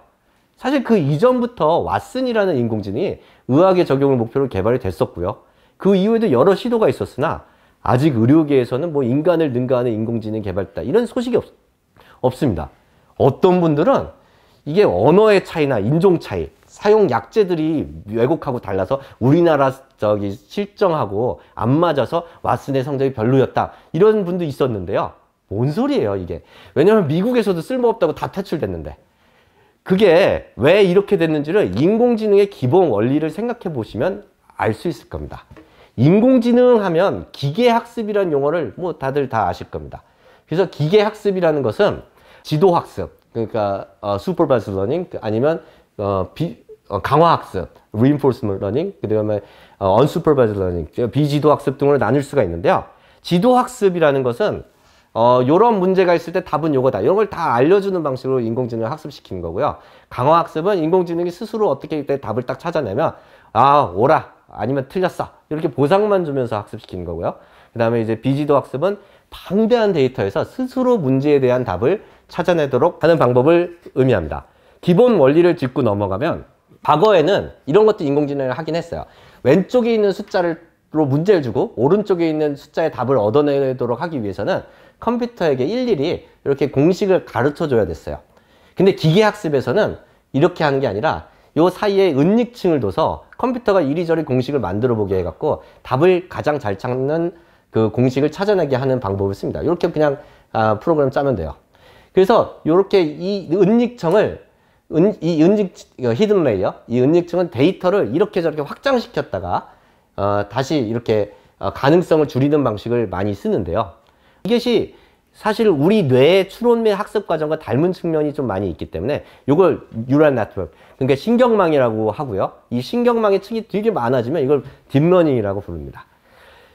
사실 그 이전부터 왓슨이라는 인공지능이 의학의 적용을 목표로 개발이 됐었고요. 그 이후에도 여러 시도가 있었으나 아직 의료계에서는 뭐 인간을 능가하는 인공지능 개발다 이런 소식이 없, 없습니다. 어떤 분들은 이게 언어의 차이나 인종 차이, 사용 약제들이 왜곡하고 달라서 우리나라 저기 실정하고 안 맞아서 왓슨의 성적이 별로였다 이런 분도 있었는데요. 뭔 소리예요 이게 왜냐면 미국에서도 쓸모없다고 다 퇴출됐는데 그게 왜 이렇게 됐는지를 인공지능의 기본 원리를 생각해 보시면 알 수 있을 겁니다 인공지능 하면 기계학습이라는 용어를 뭐 다들 다 아실 겁니다 그래서 기계학습이라는 것은 지도학습 그러니까 어, 슈퍼바이스 러닝 그 아니면 어, 비, 어, 강화학습 r 인포스 f 러닝, 그다음에 어, u n s u p 러닝, 비지도학습 등을 나눌 수가 있는데요 지도학습이라는 것은 어, 요런 문제가 있을 때 답은 요거다. 이런 걸 다 알려주는 방식으로 인공지능을 학습시키는 거고요. 강화학습은 인공지능이 스스로 어떻게 이때 답을 딱 찾아내면, 아, 오라. 아니면 틀렸어. 이렇게 보상만 주면서 학습시키는 거고요. 그 다음에 이제 비지도 학습은 방대한 데이터에서 스스로 문제에 대한 답을 찾아내도록 하는 방법을 의미합니다. 기본 원리를 짚고 넘어가면 과거에는 이런 것도 인공지능을 하긴 했어요. 왼쪽에 있는 숫자를 로 문제를 주고 오른쪽에 있는 숫자의 답을 얻어내도록 하기 위해서는 컴퓨터에게 일일이 이렇게 공식을 가르쳐 줘야 됐어요. 근데 기계학습에서는 이렇게 하는 게 아니라 요 사이에 은닉층을 둬서 컴퓨터가 이리저리 공식을 만들어 보게 해갖고 답을 가장 잘 찾는 그 공식을 찾아내게 하는 방법을 씁니다. 이렇게 그냥 아, 프로그램 짜면 돼요. 그래서 이렇게 이 은닉층을 은, 이 은닉 어, 히든 레이어 이 은닉층은 데이터를 이렇게 저렇게 확장시켰다가 어, 다시 이렇게 어, 가능성을 줄이는 방식을 많이 쓰는데요. 이것이 사실 우리 뇌의 추론및 학습 과정과 닮은 측면이 좀 많이 있기 때문에 이걸 뉴럴 네트워크 그러니까 신경망이라고 하고요 이 신경망의 층이 되게 많아지면 이걸 딥러닝이라고 부릅니다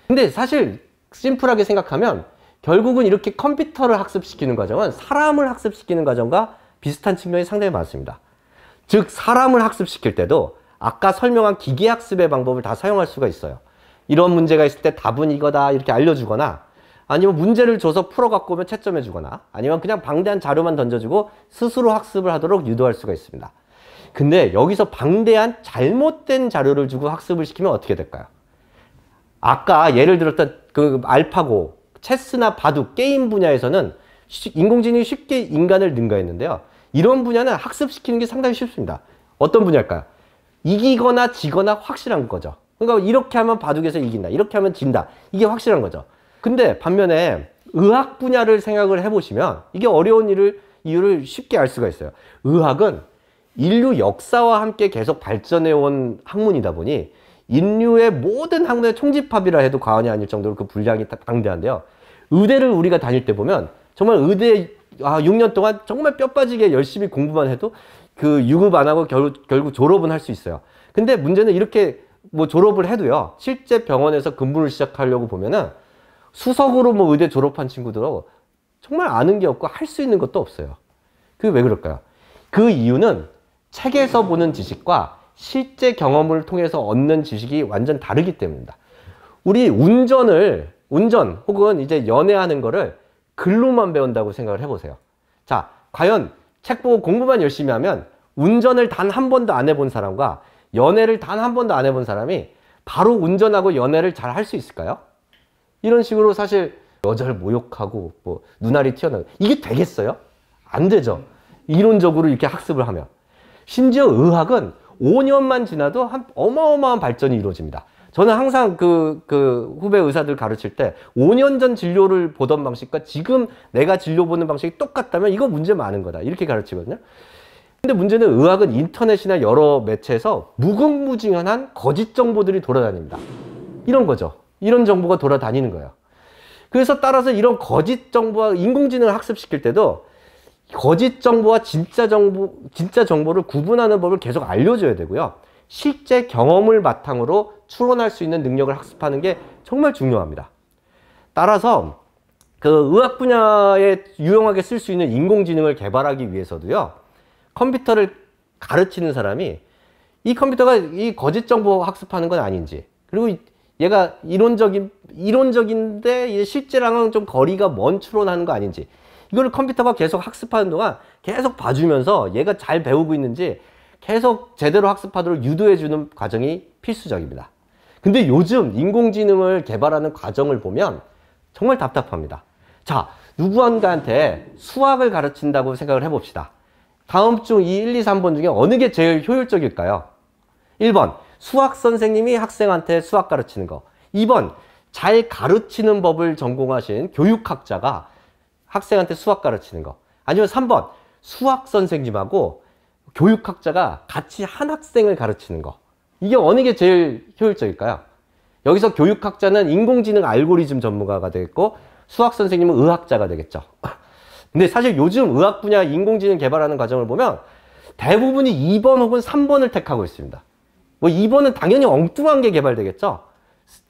근데 사실 심플하게 생각하면 결국은 이렇게 컴퓨터를 학습시키는 과정은 사람을 학습시키는 과정과 비슷한 측면이 상당히 많습니다 즉 사람을 학습시킬 때도 아까 설명한 기계학습의 방법을 다 사용할 수가 있어요 이런 문제가 있을 때 답은 이거다 이렇게 알려주거나 아니면 문제를 줘서 풀어갖고 오면 채점해 주거나 아니면 그냥 방대한 자료만 던져주고 스스로 학습을 하도록 유도할 수가 있습니다. 근데 여기서 방대한 잘못된 자료를 주고 학습을 시키면 어떻게 될까요? 아까 예를 들었던 그 알파고, 체스나 바둑, 게임 분야에서는 인공지능이 쉽게 인간을 능가했는데요. 이런 분야는 학습시키는 게 상당히 쉽습니다. 어떤 분야일까요? 이기거나 지거나 확실한 거죠. 그러니까 이렇게 하면 바둑에서 이긴다. 이렇게 하면 진다. 이게 확실한 거죠. 근데 반면에 의학 분야를 생각을 해보시면 이게 어려운 일을 이유를 쉽게 알 수가 있어요. 의학은 인류 역사와 함께 계속 발전해온 학문이다 보니 인류의 모든 학문의 총집합이라 해도 과언이 아닐 정도로 그 분량이 방대한데요. 의대를 우리가 다닐 때 보면 정말 의대 아, 6년 동안 정말 뼈 빠지게 열심히 공부만 해도 그 유급 안 하고 결, 결국 졸업은 할 수 있어요. 근데 문제는 이렇게 뭐 졸업을 해도요. 실제 병원에서 근무를 시작하려고 보면은 수석으로 뭐 의대 졸업한 친구들은 정말 아는 게 없고 할 수 있는 것도 없어요. 그게 왜 그럴까요? 그 이유는 책에서 보는 지식과 실제 경험을 통해서 얻는 지식이 완전 다르기 때문이다 우리 운전을, 운전 혹은 이제 연애하는 거를 글로만 배운다고 생각을 해보세요. 자, 과연 책 보고 공부만 열심히 하면 운전을 단 한 번도 안 해본 사람과 연애를 단 한 번도 안 해본 사람이 바로 운전하고 연애를 잘 할 수 있을까요? 이런 식으로 사실 여자를 모욕하고 뭐 눈알이 튀어나오고 이게 되겠어요? 안 되죠. 이론적으로 이렇게 학습을 하면. 심지어 의학은 5년만 지나도 한 어마어마한 발전이 이루어집니다. 저는 항상 그, 그 후배 의사들 가르칠 때 5년 전 진료를 보던 방식과 지금 내가 진료 보는 방식이 똑같다면 이거 문제 많은 거다. 이렇게 가르치거든요. 근데 문제는 의학은 인터넷이나 여러 매체에서 무궁무진한 거짓 정보들이 돌아다닙니다. 이런 거죠. 이런 정보가 돌아다니는 거예요. 그래서 따라서 이런 거짓 정보와 인공지능을 학습시킬 때도 거짓 정보와 진짜 정보, 진짜 정보를 구분하는 법을 계속 알려줘야 되고요. 실제 경험을 바탕으로 추론할 수 있는 능력을 학습하는 게 정말 중요합니다. 따라서 그 의학 분야에 유용하게 쓸 수 있는 인공지능을 개발하기 위해서도요. 컴퓨터를 가르치는 사람이 이 컴퓨터가 이 거짓 정보 학습하는 건 아닌지 그리고 얘가 이론적인 이론적인데 실제랑은 좀 거리가 먼 추론하는 거 아닌지 이걸 컴퓨터가 계속 학습하는 동안 계속 봐주면서 얘가 잘 배우고 있는지 계속 제대로 학습하도록 유도해 주는 과정이 필수적입니다 근데 요즘 인공지능을 개발하는 과정을 보면 정말 답답합니다 자 누구한가한테 수학을 가르친다고 생각을 해봅시다 다음 중이 1, 2, 3번 중에 어느 게 제일 효율적일까요? 1번 수학 선생님이 학생한테 수학 가르치는 거. 2번 잘 가르치는 법을 전공하신 교육학자가 학생한테 수학 가르치는 거. 아니면 3번 수학 선생님하고 교육학자가 같이 한 학생을 가르치는 거. 이게 어느 게 제일 효율적일까요? 여기서 교육학자는 인공지능 알고리즘 전문가가 되겠고 수학 선생님은 의학자가 되겠죠. 근데 사실 요즘 의학 분야 인공지능 개발하는 과정을 보면 대부분이 2번 혹은 3번을 택하고 있습니다. 뭐 2번은 당연히 엉뚱한 게 개발되겠죠.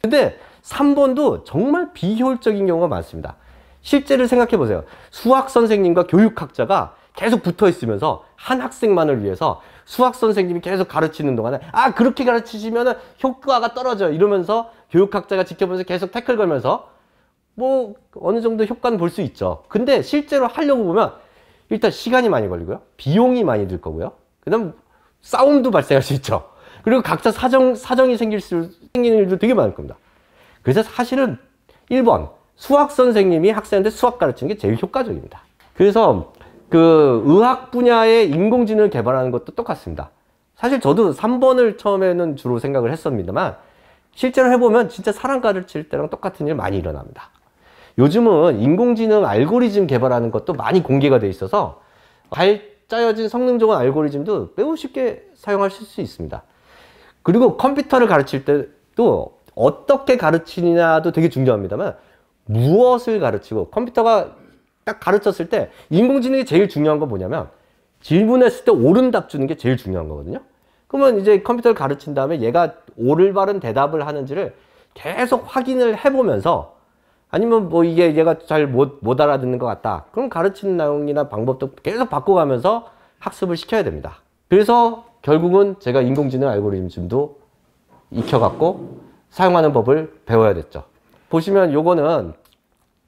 근데 3번도 정말 비효율적인 경우가 많습니다. 실제를 생각해 보세요. 수학 선생님과 교육학자가 계속 붙어 있으면서 한 학생만을 위해서 수학 선생님이 계속 가르치는 동안에 아 그렇게 가르치시면 효과가 떨어져 이러면서 교육학자가 지켜보면서 계속 태클 걸면서 뭐 어느 정도 효과는 볼 수 있죠. 근데 실제로 하려고 보면 일단 시간이 많이 걸리고요. 비용이 많이 들 거고요. 그 다음 싸움도 발생할 수 있죠. 그리고 각자 사정, 사정이 생길 수, 생기는 일도 되게 많을 겁니다. 그래서 사실은 1번, 수학 선생님이 학생한테 수학 가르치는 게 제일 효과적입니다. 그래서 그 의학 분야에 인공지능을 개발하는 것도 똑같습니다. 사실 저도 3번을 처음에는 주로 생각을 했습니다만 실제로 해보면 진짜 사람 가르칠 때랑 똑같은 일 많이 일어납니다. 요즘은 인공지능 알고리즘 개발하는 것도 많이 공개가 돼 있어서 잘 짜여진 성능 좋은 알고리즘도 매우 쉽게 사용하실 수 있습니다. 그리고 컴퓨터를 가르칠 때도 어떻게 가르치느냐도 되게 중요합니다만 무엇을 가르치고 컴퓨터가 딱 가르쳤을 때 인공지능이 제일 중요한 건 뭐냐면 질문했을 때 옳은 답 주는 게 제일 중요한 거거든요. 그러면 이제 컴퓨터를 가르친 다음에 얘가 올바른 대답을 하는지를 계속 확인을 해보면서 아니면 뭐 이게 얘가 잘 못 못 알아듣는 것 같다. 그럼 가르치는 내용이나 방법도 계속 바꿔가면서 학습을 시켜야 됩니다. 그래서 결국은 제가 인공지능 알고리즘도 익혀갖고 사용하는 법을 배워야 됐죠. 보시면 요거는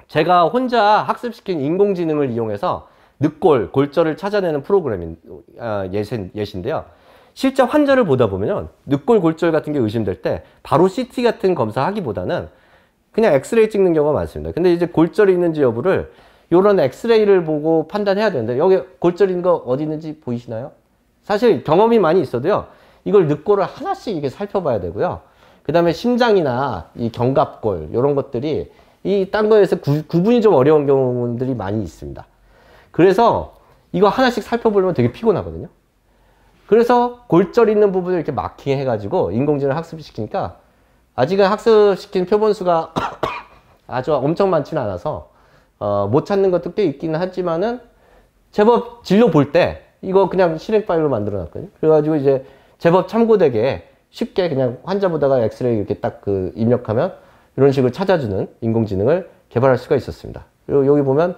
제가 혼자 학습시킨 인공지능을 이용해서 늑골, 골절을 찾아내는 프로그램인 아, 예신, 인데요 실제 환자를 보다 보면 늑골 골절 같은 게 의심될 때 바로 CT 같은 검사하기보다는 그냥 엑스레이 찍는 경우가 많습니다. 근데 이제 골절이 있는지 여부를 이런 엑스레이를 보고 판단해야 되는데 여기 골절인 거 어디 있는지 보이시나요? 사실 경험이 많이 있어도요. 이걸 늑골을 하나씩 이게 살펴봐야 되고요. 그 다음에 심장이나 이 견갑골 이런 것들이 이 딴 거에서 구, 구분이 좀 어려운 경우들이 많이 있습니다. 그래서 이거 하나씩 살펴보려면 되게 피곤하거든요. 그래서 골절 있는 부분을 이렇게 마킹 해가지고 인공지능 학습시키니까 아직은 학습시킨 표본수가 아주 엄청 많지는 않아서 어, 못 찾는 것도 꽤 있기는 하지만은 제법 진로 볼때 이거 그냥 실행 파일로 만들어 놨거든요. 그래가지고 이제 제법 참고되게 쉽게 그냥 환자보다가 엑스레이 이렇게 딱 그 입력하면 이런 식으로 찾아주는 인공지능을 개발할 수가 있었습니다. 그리고 여기 보면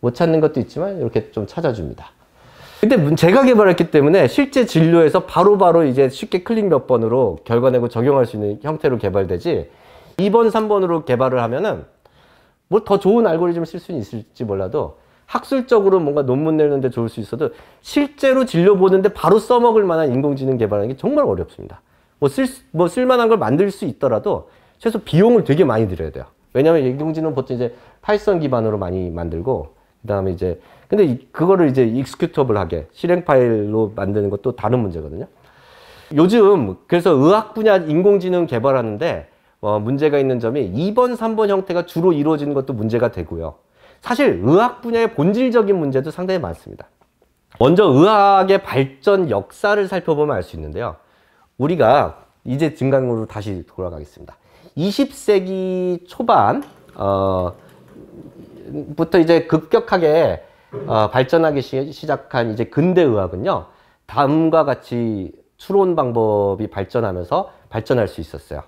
못 찾는 것도 있지만 이렇게 좀 찾아줍니다. 근데 제가 개발했기 때문에 실제 진료에서 바로바로 바로 이제 쉽게 클릭 몇 번으로 결과내고 적용할 수 있는 형태로 개발되지 2번, 3번으로 개발을 하면은 뭐 더 좋은 알고리즘을 쓸 수는 있을지 몰라도 학술적으로 뭔가 논문 내는데 좋을 수 있어도 실제로 진료 보는데 바로 써먹을 만한 인공지능 개발하는 게 정말 어렵습니다. 뭐, 쓸, 뭐 쓸만한 걸 만들 수 있더라도 최소 비용을 되게 많이 들여야 돼요. 왜냐하면 인공지능 보통 이제 파이썬 기반으로 많이 만들고 그 다음에 이제 근데 그거를 이제 익스큐터블 하게 실행 파일로 만드는 것도 다른 문제거든요. 요즘 그래서 의학 분야 인공지능 개발하는데 어, 문제가 있는 점이 2번, 3번 형태가 주로 이루어지는 것도 문제가 되고요. 사실 의학 분야의 본질적인 문제도 상당히 많습니다. 먼저 의학의 발전 역사를 살펴보면 알 수 있는데요. 우리가 이제 증강으로 다시 돌아가겠습니다. 20세기 초반 어, 부터 이제 급격하게 어, 발전하기 시, 작한 이제 근대 의학은요. 다음과 같이 추론 방법이 발전하면서 발전할 수 있었어요.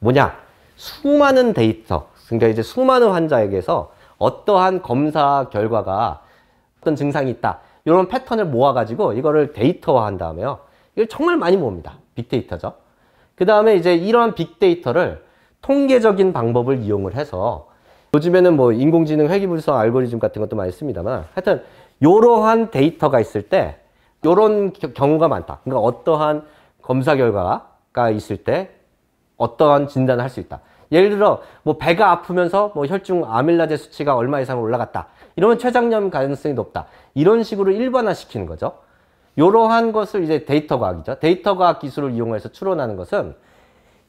뭐냐? 수많은 데이터, 그러니까 이제 수많은 환자에게서 어떠한 검사 결과가 어떤 증상이 있다 이런 패턴을 모아가지고 이거를 데이터화한 다음에요 이걸 정말 많이 모읍니다 빅데이터죠 그 다음에 이제 이러한 빅데이터를 통계적인 방법을 이용을 해서 요즘에는 뭐 인공지능 회귀불성 알고리즘 같은 것도 많이 씁니다만 하여튼 이러한 데이터가 있을 때 이런 경우가 많다 그러니까 어떠한 검사 결과가 있을 때 어떠한 진단을 할 수 있다 예를 들어 뭐 배가 아프면서 뭐 혈중 아밀라제 수치가 얼마 이상 올라갔다. 이러면 췌장염 가능성이 높다. 이런 식으로 일반화시키는 거죠. 이러한 것을 이제 데이터 과학이죠. 데이터 과학 기술을 이용해서 추론하는 것은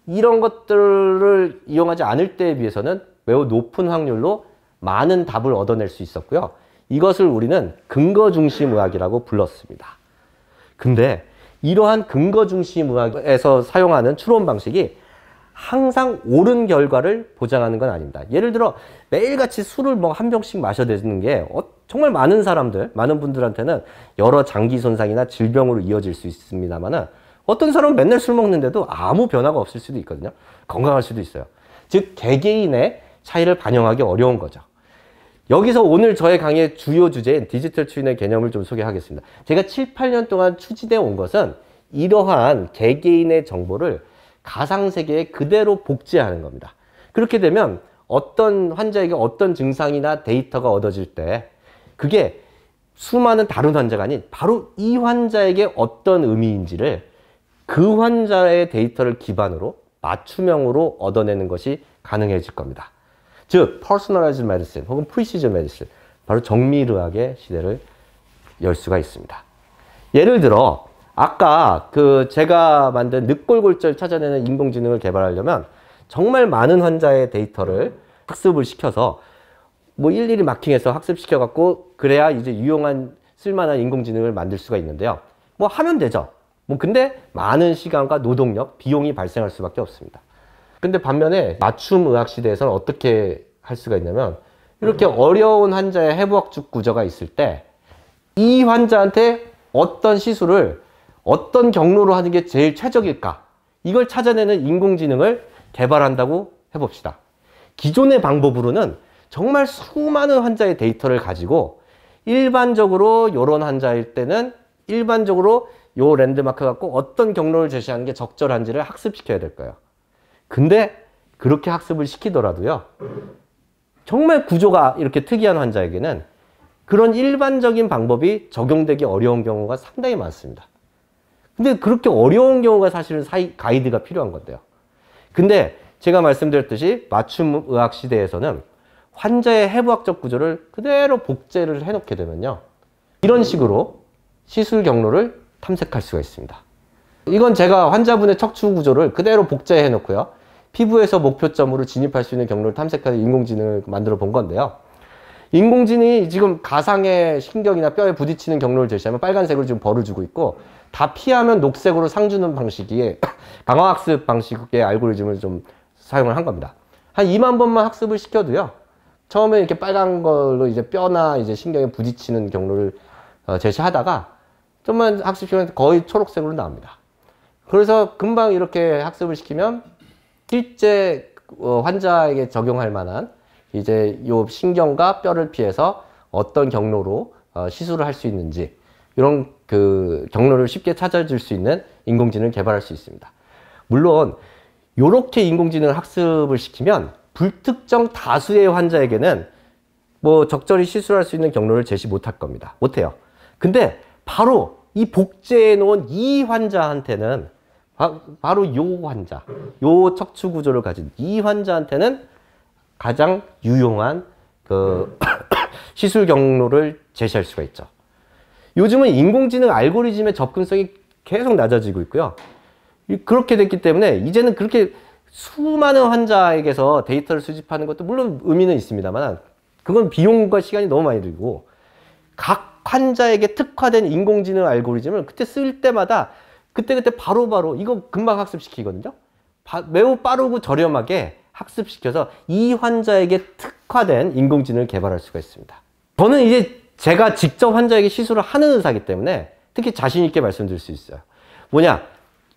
이런 것들을 이용하지 않을 때에 비해서는 매우 높은 확률로 많은 답을 얻어낼 수 있었고요. 이것을 우리는 근거 중심 의학이라고 불렀습니다. 근데 이러한 근거 중심 의학에서 사용하는 추론 방식이 항상 옳은 결과를 보장하는 건 아닙니다. 예를 들어 매일같이 술을 뭐 한 병씩 마셔야 되는 게 어, 정말 많은 사람들, 많은 분들한테는 여러 장기 손상이나 질병으로 이어질 수 있습니다만은 어떤 사람은 맨날 술 먹는데도 아무 변화가 없을 수도 있거든요. 건강할 수도 있어요. 즉 개개인의 차이를 반영하기 어려운 거죠. 여기서 오늘 저의 강의의 주요 주제인 디지털 추인의 개념을 좀 소개하겠습니다. 제가 7, 8년 동안 추진해 온 것은 이러한 개개인의 정보를 가상세계에 그대로 복제하는 겁니다. 그렇게 되면 어떤 환자에게 어떤 증상이나 데이터가 얻어질 때 그게 수많은 다른 환자가 아닌 바로 이 환자에게 어떤 의미인지를 그 환자의 데이터를 기반으로 맞춤형으로 얻어내는 것이 가능해질 겁니다. 즉, personalized medicine 혹은 precision medicine 바로 정밀의학의 시대를 열 수가 있습니다. 예를 들어 아까 그 제가 만든 늑골골절 찾아내는 인공지능을 개발하려면 정말 많은 환자의 데이터를 학습을 시켜서 뭐 일일이 마킹해서 학습시켜 갖고 그래야 이제 유용한 쓸만한 인공지능을 만들 수가 있는데요 뭐 하면 되죠 뭐 근데 많은 시간과 노동력 비용이 발생할 수밖에 없습니다 근데 반면에 맞춤 의학 시대에서는 어떻게 할 수가 있냐면 이렇게 어려운 환자의 해부학적 구조가 있을 때 이 환자한테 어떤 시술을 어떤 경로로 하는 게 제일 최적일까? 이걸 찾아내는 인공지능을 개발한다고 해봅시다. 기존의 방법으로는 정말 수많은 환자의 데이터를 가지고 일반적으로 이런 환자일 때는 일반적으로 요 랜드마크 갖고 어떤 경로를 제시하는 게 적절한지를 학습시켜야 될 거예요. 근데 그렇게 학습을 시키더라도요. 정말 구조가 이렇게 특이한 환자에게는 그런 일반적인 방법이 적용되기 어려운 경우가 상당히 많습니다. 근데 그렇게 어려운 경우가 사실은 사이, 가이드가 필요한 건데요. 근데 제가 말씀드렸듯이 맞춤 의학 시대에서는 환자의 해부학적 구조를 그대로 복제를 해놓게 되면요. 이런 식으로 시술 경로를 탐색할 수가 있습니다. 이건 제가 환자분의 척추 구조를 그대로 복제해 놓고요. 피부에서 목표점으로 진입할 수 있는 경로를 탐색하는 인공지능을 만들어 본 건데요. 인공지능이 지금 가상의 신경이나 뼈에 부딪히는 경로를 제시하면 빨간색으로 지금 벌을 주고 있고 다 피하면 녹색으로 상 주는 방식이 강화학습 방식의 알고리즘을 좀 사용을 한 겁니다. 한 2만 번만 학습을 시켜도요. 처음에 이렇게 빨간 걸로 이제 뼈나 이제 신경에 부딪히는 경로를 어, 제시하다가 좀만 학습시키면 거의 초록색으로 나옵니다. 그래서 금방 이렇게 학습을 시키면 실제 어, 환자에게 적용할 만한 이제 요 신경과 뼈를 피해서 어떤 경로로 어, 시술을 할 수 있는지 이런 그 경로를 쉽게 찾아줄 수 있는 인공지능을 개발할 수 있습니다. 물론 이렇게 인공지능을 학습을 시키면 불특정 다수의 환자에게는 뭐 적절히 시술할 수 있는 경로를 제시 못할 겁니다. 못해요. 근데 바로 이 복제해 놓은 이 환자한테는 바, 로요 환자, 요 척추 구조를 가진 이 환자한테는 가장 유용한 그 시술 경로를 제시할 수가 있죠. 요즘은 인공지능 알고리즘의 접근성이 계속 낮아지고 있고요. 그렇게 됐기 때문에 이제는 그렇게 수많은 환자에게서 데이터를 수집하는 것도 물론 의미는 있습니다만 그건 비용과 시간이 너무 많이 들고 각 환자에게 특화된 인공지능 알고리즘을 그때 쓸 때마다 그때그때 바로바로 바로 이거 금방 학습시키거든요. 매우 빠르고 저렴하게 학습시켜서 이 환자에게 특화된 인공지능을 개발할 수가 있습니다. 저는 이제 제가 직접 환자에게 시술을 하는 의사이기 때문에 특히 자신 있게 말씀드릴 수 있어요. 뭐냐?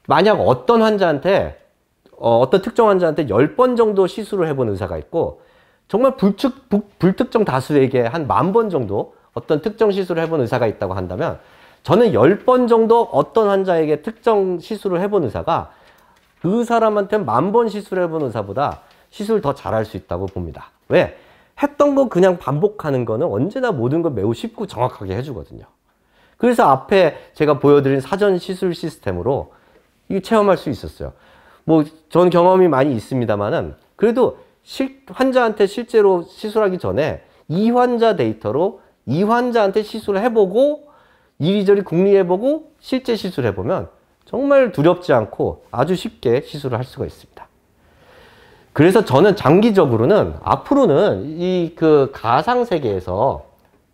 만약 어떤 환자한테 어, 떤 특정 환자한테 열번 정도 시술을 해본 의사가 있고 정말 불측, 부, 불특정 다수에게 한 만 번 정도 어떤 특정 시술을 해본 의사가 있다고 한다면 저는 열번 정도 어떤 환자에게 특정 시술을 해본 의사가 그 사람한테 만 번 시술해본 의사보다 시술 더 잘할 수 있다고 봅니다. 왜? 했던 거 그냥 반복하는 거는 언제나 모든 걸 매우 쉽고 정확하게 해주거든요. 그래서 앞에 제가 보여드린 사전 시술 시스템으로 체험할 수 있었어요. 뭐 전 경험이 많이 있습니다만은 그래도 실, 환자한테 실제로 시술하기 전에 이 환자 데이터로 이 환자한테 시술을 해보고 이리저리 궁리해보고 실제 시술해보면 정말 두렵지 않고 아주 쉽게 시술을 할 수가 있습니다. 그래서 저는 장기적으로는 앞으로는 이 그 가상 세계에서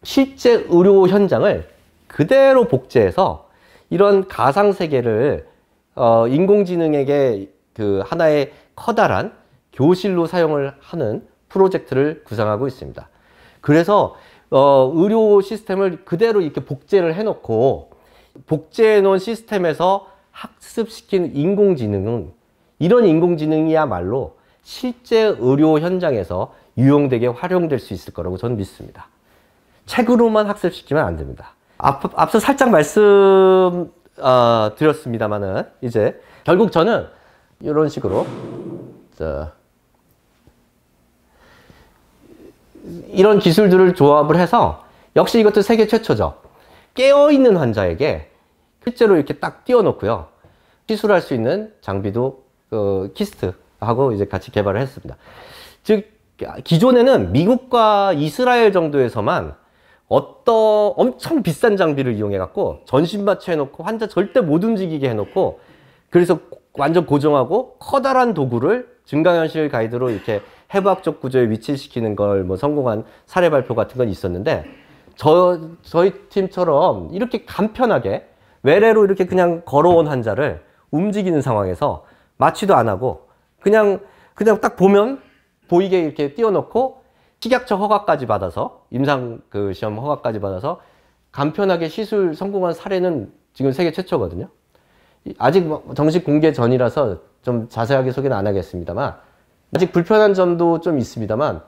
실제 의료 현장을 그대로 복제해서 이런 가상 세계를 어, 인공지능에게 그 하나의 커다란 교실로 사용을 하는 프로젝트를 구상하고 있습니다. 그래서 어, 의료 시스템을 그대로 이렇게 복제를 해놓고 복제해 놓은 시스템에서 학습시킨 인공지능은 이런 인공지능이야말로 실제 의료 현장에서 유용되게 활용될 수 있을 거라고 저는 믿습니다. 책으로만 학습시키면 안 됩니다. 앞, 서 살짝 말씀 어, 드렸습니다만은 이제 결국 저는 이런 식으로 자, 이런 기술들을 조합을 해서 역시 이것도 세계 최초죠. 깨어있는 환자에게 실제로 이렇게 딱 띄워놓고요. 시술할 수 있는 장비도 어, 키스트 하고 이제 같이 개발을 했습니다. 즉 기존에는 미국과 이스라엘 정도에서만 어떤 엄청 비싼 장비를 이용해 갖고 전신 마취해 놓고 환자 절대 못 움직이게 해 놓고 그래서 완전 고정하고 커다란 도구를 증강현실 가이드로 이렇게 해부학적 구조에 위치시키는 걸 뭐 성공한 사례 발표 같은 건 있었는데 저 저희 팀처럼 이렇게 간편하게 외래로 이렇게 그냥 걸어온 환자를 움직이는 상황에서 마취도 안 하고 그냥 그냥 딱 보면 보이게 이렇게 띄워놓고 식약처 허가까지 받아서 임상 그 시험 허가까지 받아서 간편하게 시술 성공한 사례는 지금 세계 최초거든요. 아직 뭐 정식 공개 전이라서 좀 자세하게 소개는 안 하겠습니다만 아직 불편한 점도 좀 있습니다만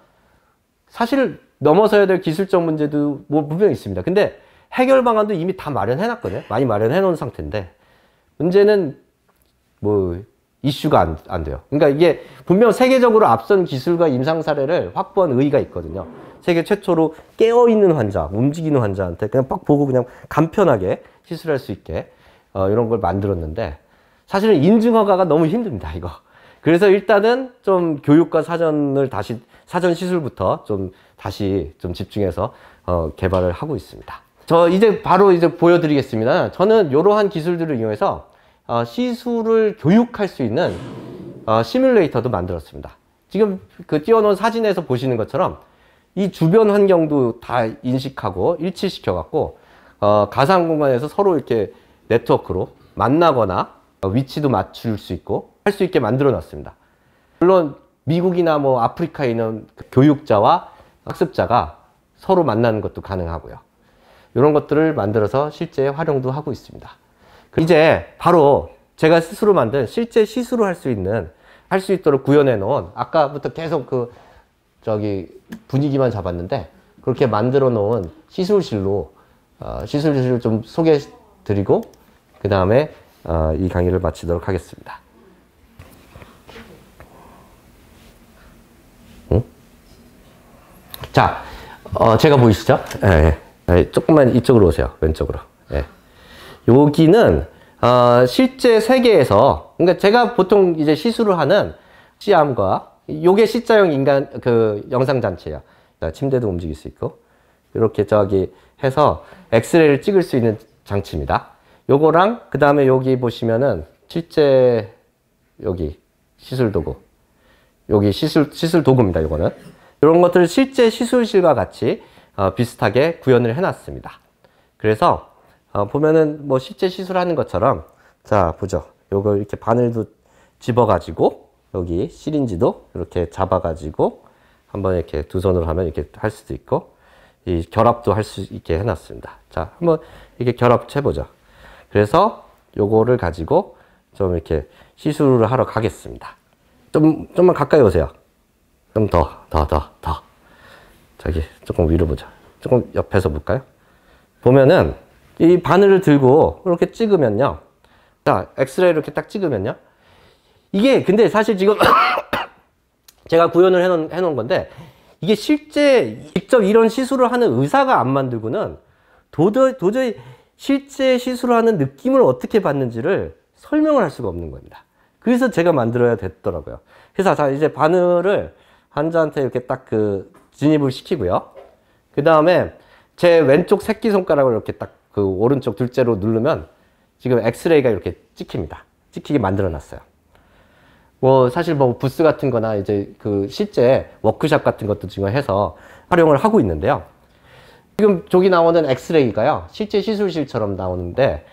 사실 넘어서야 될 기술적 문제도 뭐 분명히 있습니다. 근데 해결 방안도 이미 다 마련해 놨거든요. 많이 마련해 놓은 상태인데 문제는 뭐 이슈가 안, 안 돼요. 그러니까 이게 분명 세계적으로 앞선 기술과 임상 사례를 확보한 의의가 있거든요. 세계 최초로 깨어있는 환자, 움직이는 환자한테 그냥 빡 보고 그냥 간편하게 시술할 수 있게 어, 이런 걸 만들었는데 사실은 인증 허가가 너무 힘듭니다, 이거. 그래서 일단은 좀 교육과 사전을 다시 사전 시술부터 좀 다시 좀 집중해서 어, 개발을 하고 있습니다. 저 이제 바로 이제 보여드리겠습니다. 저는 이러한 기술들을 이용해서 어, 시술을 교육할 수 있는 어, 시뮬레이터도 만들었습니다. 지금 그 띄워놓은 사진에서 보시는 것처럼 이 주변 환경도 다 인식하고 일치시켜 갖고 어, 가상 공간에서 서로 이렇게 네트워크로 만나거나 어, 위치도 맞출 수 있고 할 수 있게 만들어 놨습니다. 물론 미국이나 뭐 아프리카에 있는 그 교육자와 학습자가 서로 만나는 것도 가능하고요. 이런 것들을 만들어서 실제 활용도 하고 있습니다. 그 이제 바로 제가 스스로 만든 실제 시술을 할 수 있는 할 수 있도록 구현해 놓은 아까부터 계속 그 저기 분위기만 잡았는데 그렇게 만들어 놓은 시술실로 어, 시술실을 좀 소개해 드리고 그 다음에 어, 이 강의를 마치도록 하겠습니다. 응? 자, 어, 제가 보이시죠? 예, 예. 예 조금만 이쪽으로 오세요. 왼쪽으로. 여기는 어, 실제 세계에서 그러니까 제가 보통 이제 시술을 하는 씨암과 요게 시자형 인간 그 영상 장치예요. 침대도 움직일 수 있고 이렇게 저기 해서 엑스레이를 찍을 수 있는 장치입니다. 요거랑 그 다음에 여기 보시면은 실제 여기 시술 도구 여기 시술 시술 도구입니다. 요거는 이런 것들을 실제 시술실과 같이 어, 비슷하게 구현을 해놨습니다. 그래서 어, 보면은 뭐 실제 시술하는 것처럼 자 보죠 요거 이렇게 바늘도 집어 가지고 여기 시린지도 이렇게 잡아 가지고 한번 이렇게 두 손으로 하면 이렇게 할 수도 있고 이 결합도 할 수 있게 해놨습니다 자 한번 이렇게 결합해 보죠 그래서 요거를 가지고 좀 이렇게 시술을 하러 가겠습니다 좀 좀만 가까이 오세요 좀 더 더 더더 더, 더, 더. 저기 조금 위로 보자 조금 옆에서 볼까요 보면은 이 바늘을 들고 이렇게 찍으면요. 자, 엑스레이 이렇게 딱 찍으면요. 이게 근데 사실 지금 제가 구현을 해놓은, 해놓은 건데 이게 실제 직접 이런 시술을 하는 의사가 안 만들고는 도저히, 도저히 실제 시술을 하는 느낌을 어떻게 받는지를 설명을 할 수가 없는 겁니다. 그래서 제가 만들어야 됐더라고요. 그래서 자, 이제 바늘을 환자한테 이렇게 딱 그 진입을 시키고요. 그 다음에 제 왼쪽 새끼손가락을 이렇게 딱그 오른쪽 둘째로 누르면 지금 엑스레이가 이렇게 찍힙니다. 찍히게 만들어 놨어요. 뭐 사실 뭐 부스 같은 거나 이제 그 실제 워크샵 같은 것도 지금 해서 활용을 하고 있는데요. 지금 저기 나오는 엑스레이가요. 실제 시술실처럼 나오는데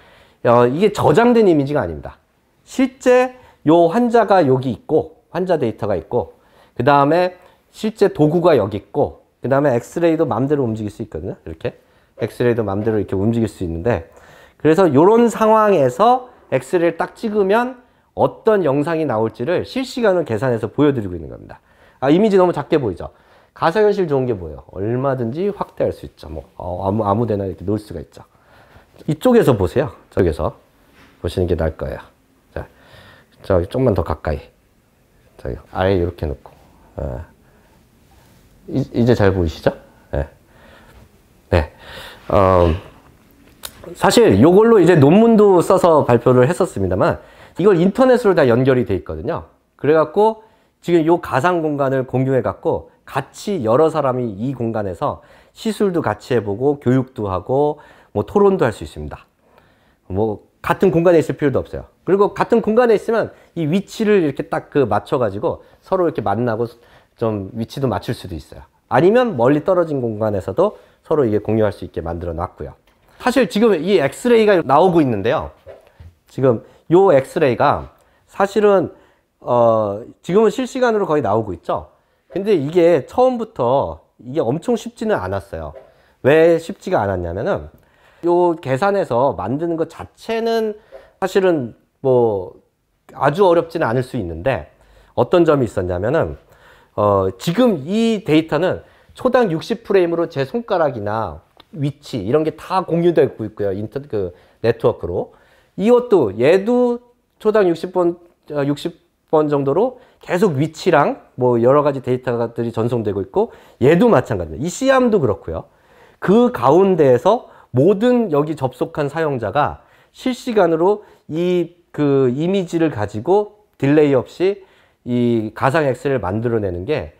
어, 이게 저장된 이미지가 아닙니다. 실제 요 환자가 여기 있고 환자 데이터가 있고 그 다음에 실제 도구가 여기 있고 그 다음에 엑스레이도 마음대로 움직일 수 있거든요. 이렇게 엑스레이도 마음대로 이렇게 움직일 수 있는데 그래서 이런 상황에서 엑스레이를 딱 찍으면 어떤 영상이 나올지를 실시간으로 계산해서 보여드리고 있는 겁니다. 아, 이미지 너무 작게 보이죠? 가상현실 좋은 게 뭐예요? 얼마든지 확대할 수 있죠. 뭐 어, 아무 아무 데나 이렇게 놓을 수가 있죠. 이쪽에서 보세요. 저기서 보시는 게 나을 거예요. 자, 저 조금만 더 가까이. 저기 아예 이렇게 놓고. 어. 이, 제잘 보이시죠? 예. 네. 네. 어, 사실 이걸로 이제 논문도 써서 발표를 했었습니다만 이걸 인터넷으로 다 연결이 돼 있거든요. 그래갖고 지금 이 가상 공간을 공유해 갖고 같이 여러 사람이 이 공간에서 시술도 같이 해보고 교육도 하고 뭐 토론도 할 수 있습니다. 뭐 같은 공간에 있을 필요도 없어요. 그리고 같은 공간에 있으면 이 위치를 이렇게 딱 그 맞춰가지고 서로 이렇게 만나고 좀 위치도 맞출 수도 있어요. 아니면 멀리 떨어진 공간에서도 서로 이게 공유할 수 있게 만들어 놨고요. 사실 지금 이 엑스레이가 나오고 있는데요. 지금 요 엑스레이가 사실은 어 지금은 실시간으로 거의 나오고 있죠. 근데 이게 처음부터 이게 엄청 쉽지는 않았어요. 왜 쉽지가 않았냐면은 요 계산해서 만드는 것 자체는 사실은 뭐 아주 어렵지는 않을 수 있는데 어떤 점이 있었냐면은 어 지금 이 데이터는 초당 60프레임으로 제 손가락이나 위치 이런 게 다 공유되고 있고요. 인터 넷그 네트워크로. 이것도 얘도 초당 60번 60번 어, 정도로 계속 위치랑 뭐 여러 가지 데이터들이 전송되고 있고 얘도 마찬가지예요다이 CRM도 그렇고요. 그 가운데에서 모든 여기 접속한 사용자가 실시간으로 이 그 이미지를 가지고 딜레이 없이 이 가상 엑셀을 만들어내는 게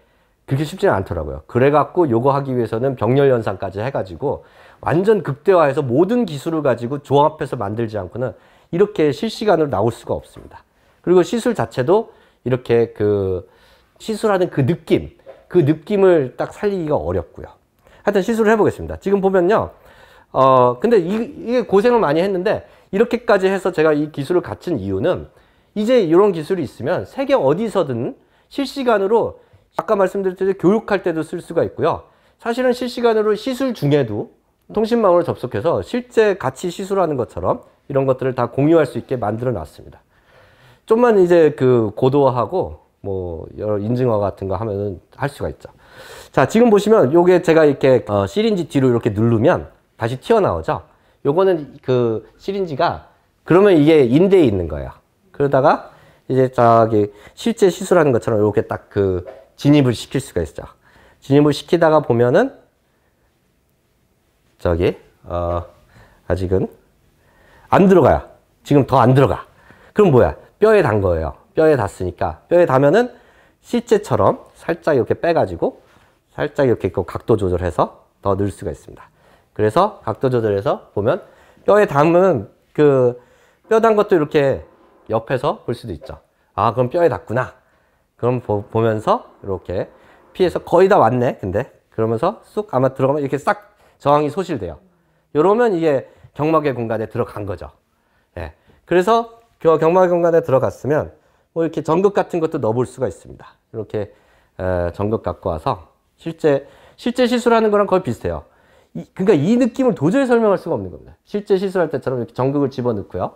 그게 렇 쉽지 는 않더라고요. 그래갖고 요거 하기 위해서는 병렬 연산까지 해가지고 완전 극대화해서 모든 기술을 가지고 조합해서 만들지 않고는 이렇게 실시간으로 나올 수가 없습니다. 그리고 시술 자체도 이렇게 그 시술하는 그 느낌, 그 느낌을 딱 살리기가 어렵고요. 하여튼 시술을 해보겠습니다. 지금 보면요. 어, 근데 이, 이게 고생을 많이 했는데 이렇게까지 해서 제가 이 기술을 갖춘 이유는 이제 이런 기술이 있으면 세계 어디서든 실시간으로 아까 말씀드렸듯이 교육할 때도 쓸 수가 있고요. 사실은 실시간으로 시술 중에도 통신망으로 접속해서 실제 같이 시술하는 것처럼 이런 것들을 다 공유할 수 있게 만들어 놨습니다. 좀만 이제 그 고도화하고 뭐 여러 인증화 같은 거 하면은 할 수가 있죠. 자, 지금 보시면 요게 제가 이렇게 어, 시린지 뒤로 이렇게 누르면 다시 튀어나오죠. 요거는 그 시린지가 그러면 이게 인대에 있는 거예요. 그러다가 이제 저기 실제 시술하는 것처럼 이렇게 딱그 진입을 시킬 수가 있어. 진입을 시키다가 보면은 저기 어, 아직은 안 들어가요. 지금 더 안 들어가. 그럼 뭐야? 뼈에 단 거예요. 뼈에 닿으니까 뼈에 닿으면은 C자처럼 살짝 이렇게 빼가지고 살짝 이렇게 그 각도 조절해서 더 넣을 수가 있습니다. 그래서 각도 조절해서 보면 뼈에 닿으면 그뼈단 것도 이렇게 옆에서 볼 수도 있죠. 아 그럼 뼈에 닿구나. 그럼 보, 보면서 이렇게 피해서 거의 다 왔네 근데 그러면서 쑥 아마 들어가면 이렇게 싹 저항이 소실돼요 이러면 이게 경막의 공간에 들어간 거죠 예. 그래서 그 경막의 공간에 들어갔으면 뭐 이렇게 전극 같은 것도 넣어볼 수가 있습니다 이렇게 에, 전극 갖고 와서 실제 실제 시술하는 거랑 거의 비슷해요 이, 그러니까 이 느낌을 도저히 설명할 수가 없는 겁니다 실제 시술할 때처럼 이렇게 전극을 집어넣고요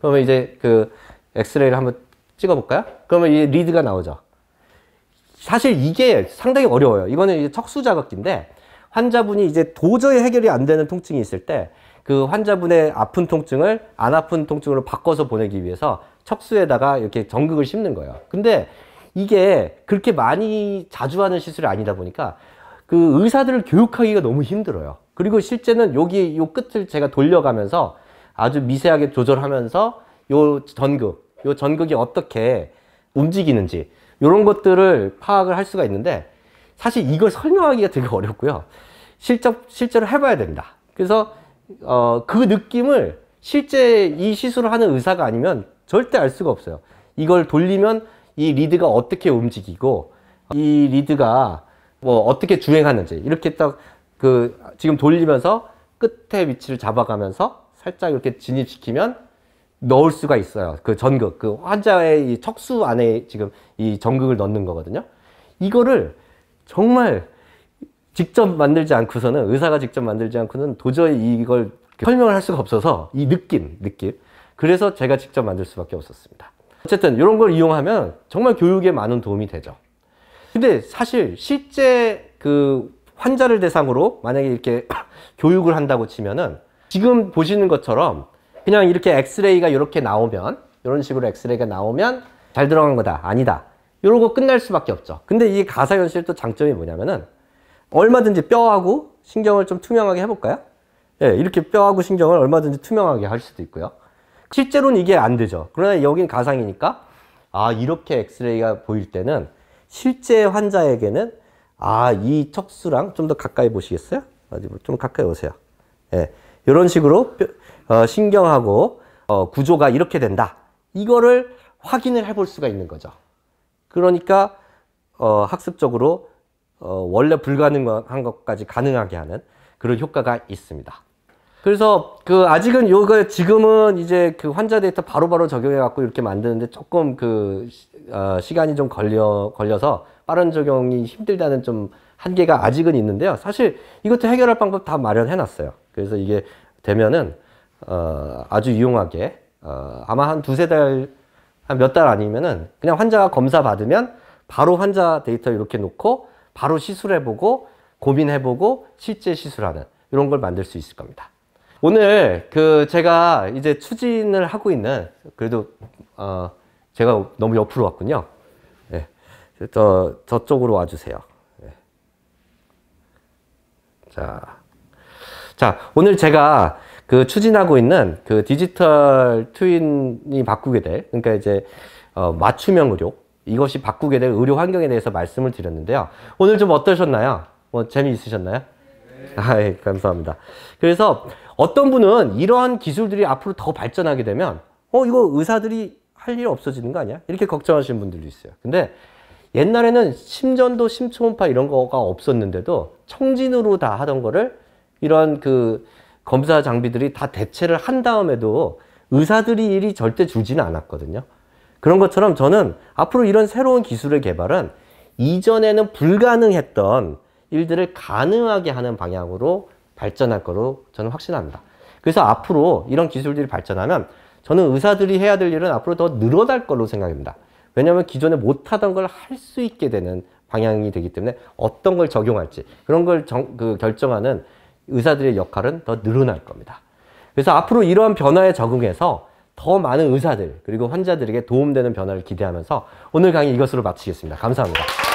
그러면 이제 그 엑스레이를 한번 찍어볼까요? 그러면 이 리드가 나오죠. 사실 이게 상당히 어려워요. 이거는 이제 척수 자극기인데 환자분이 이제 도저히 해결이 안 되는 통증이 있을 때 그 환자분의 아픈 통증을 안 아픈 통증으로 바꿔서 보내기 위해서 척수에다가 이렇게 전극을 심는 거예요. 근데 이게 그렇게 많이 자주 하는 시술이 아니다 보니까 그 의사들을 교육하기가 너무 힘들어요. 그리고 실제는 여기 요 끝을 제가 돌려가면서 아주 미세하게 조절하면서 요 전극 요 전극이 어떻게 움직이는지 이런 것들을 파악을 할 수가 있는데 사실 이걸 설명하기가 되게 어렵고요. 실적, 실제로 해봐야 됩니다. 그래서 어, 그 느낌을 실제 이 시술을 하는 의사가 아니면 절대 알 수가 없어요. 이걸 돌리면 이 리드가 어떻게 움직이고 이 리드가 뭐 어떻게 주행하는지 이렇게 딱 그 지금 돌리면서 끝에 위치를 잡아가면서 살짝 이렇게 진입시키면 넣을 수가 있어요. 그 전극, 그 환자의 이 척수 안에 지금 이 전극을 넣는 거거든요. 이거를 정말 직접 만들지 않고서는 의사가 직접 만들지 않고는 도저히 이걸 설명을 할 수가 없어서 이 느낌, 느낌. 그래서 제가 직접 만들 수밖에 없었습니다. 어쨌든 이런 걸 이용하면 정말 교육에 많은 도움이 되죠. 근데 사실 실제 그 환자를 대상으로 만약에 이렇게 교육을 한다고 치면은 지금 보시는 것처럼 그냥 이렇게 엑스레이가 이렇게 나오면 이런 식으로 엑스레이가 나오면 잘 들어간 거다 아니다 이러고 끝날 수밖에 없죠 근데 이 가사현실 또 장점이 뭐냐면은 얼마든지 뼈하고 신경을 좀 투명하게 해볼까요? 예, 이렇게 뼈하고 신경을 얼마든지 투명하게 할 수도 있고요 실제로는 이게 안 되죠 그러나 여긴 가상이니까 아 이렇게 엑스레이가 보일 때는 실제 환자에게는 아 이 척수랑 좀 더 가까이 보시겠어요? 좀 가까이 오세요 예, 이런 식으로 뼈, 어, 신경하고 어, 구조가 이렇게 된다. 이거를 확인을 해볼 수가 있는 거죠. 그러니까 어, 학습적으로 어, 원래 불가능한 것까지 가능하게 하는 그런 효과가 있습니다. 그래서 그 아직은 요거 지금은 이제 그 환자 데이터 바로바로 적용해 갖고 이렇게 만드는데 조금 그 어, 시간이 좀 걸려 걸려서 빠른 적용이 힘들다는 좀 한계가 아직은 있는데요. 사실 이것도 해결할 방법 다 마련해 놨어요. 그래서 이게 되면은 어, 아주 유용하게 어, 아마 한 두세 달, 한 몇 달 아니면은 그냥 환자가 검사 받으면 바로 환자 데이터 이렇게 놓고 바로 시술해보고 고민해보고 실제 시술하는 이런 걸 만들 수 있을 겁니다. 오늘 그 제가 이제 추진을 하고 있는 그래도 어 제가 너무 옆으로 왔군요. 예. 저 저쪽으로 와주세요. 네. 자, 자 오늘 제가 그 추진하고 있는 그 디지털 트윈이 바꾸게 될 그러니까 이제 어, 맞춤형 의료 이것이 바꾸게 될 의료 환경에 대해서 말씀을 드렸는데요. 오늘 좀 어떠셨나요? 뭐 재미있으셨나요? 네. 아, 예, 감사합니다. 그래서 어떤 분은 이러한 기술들이 앞으로 더 발전하게 되면 어 이거 의사들이 할일 없어지는 거 아니야? 이렇게 걱정하시는 분들도 있어요. 근데 옛날에는 심전도 심초음파 이런 거가 없었는데도 청진으로 다 하던 거를 이런 그 검사 장비들이 다 대체를 한 다음에도 의사들이 일이 절대 줄지는 않았거든요. 그런 것처럼 저는 앞으로 이런 새로운 기술의 개발은 이전에는 불가능했던 일들을 가능하게 하는 방향으로 발전할 거로 저는 확신합니다. 그래서 앞으로 이런 기술들이 발전하면 저는 의사들이 해야 될 일은 앞으로 더 늘어날 걸로 생각합니다. 왜냐하면 기존에 못하던 걸 할 수 있게 되는 방향이 되기 때문에 어떤 걸 적용할지 그런 걸 정, 그 결정하는 의사들의 역할은 더 늘어날 겁니다. 그래서 앞으로 이러한 변화에 적응해서 더 많은 의사들 그리고 환자들에게 도움되는 변화를 기대하면서 오늘 강의 이것으로 마치겠습니다. 감사합니다.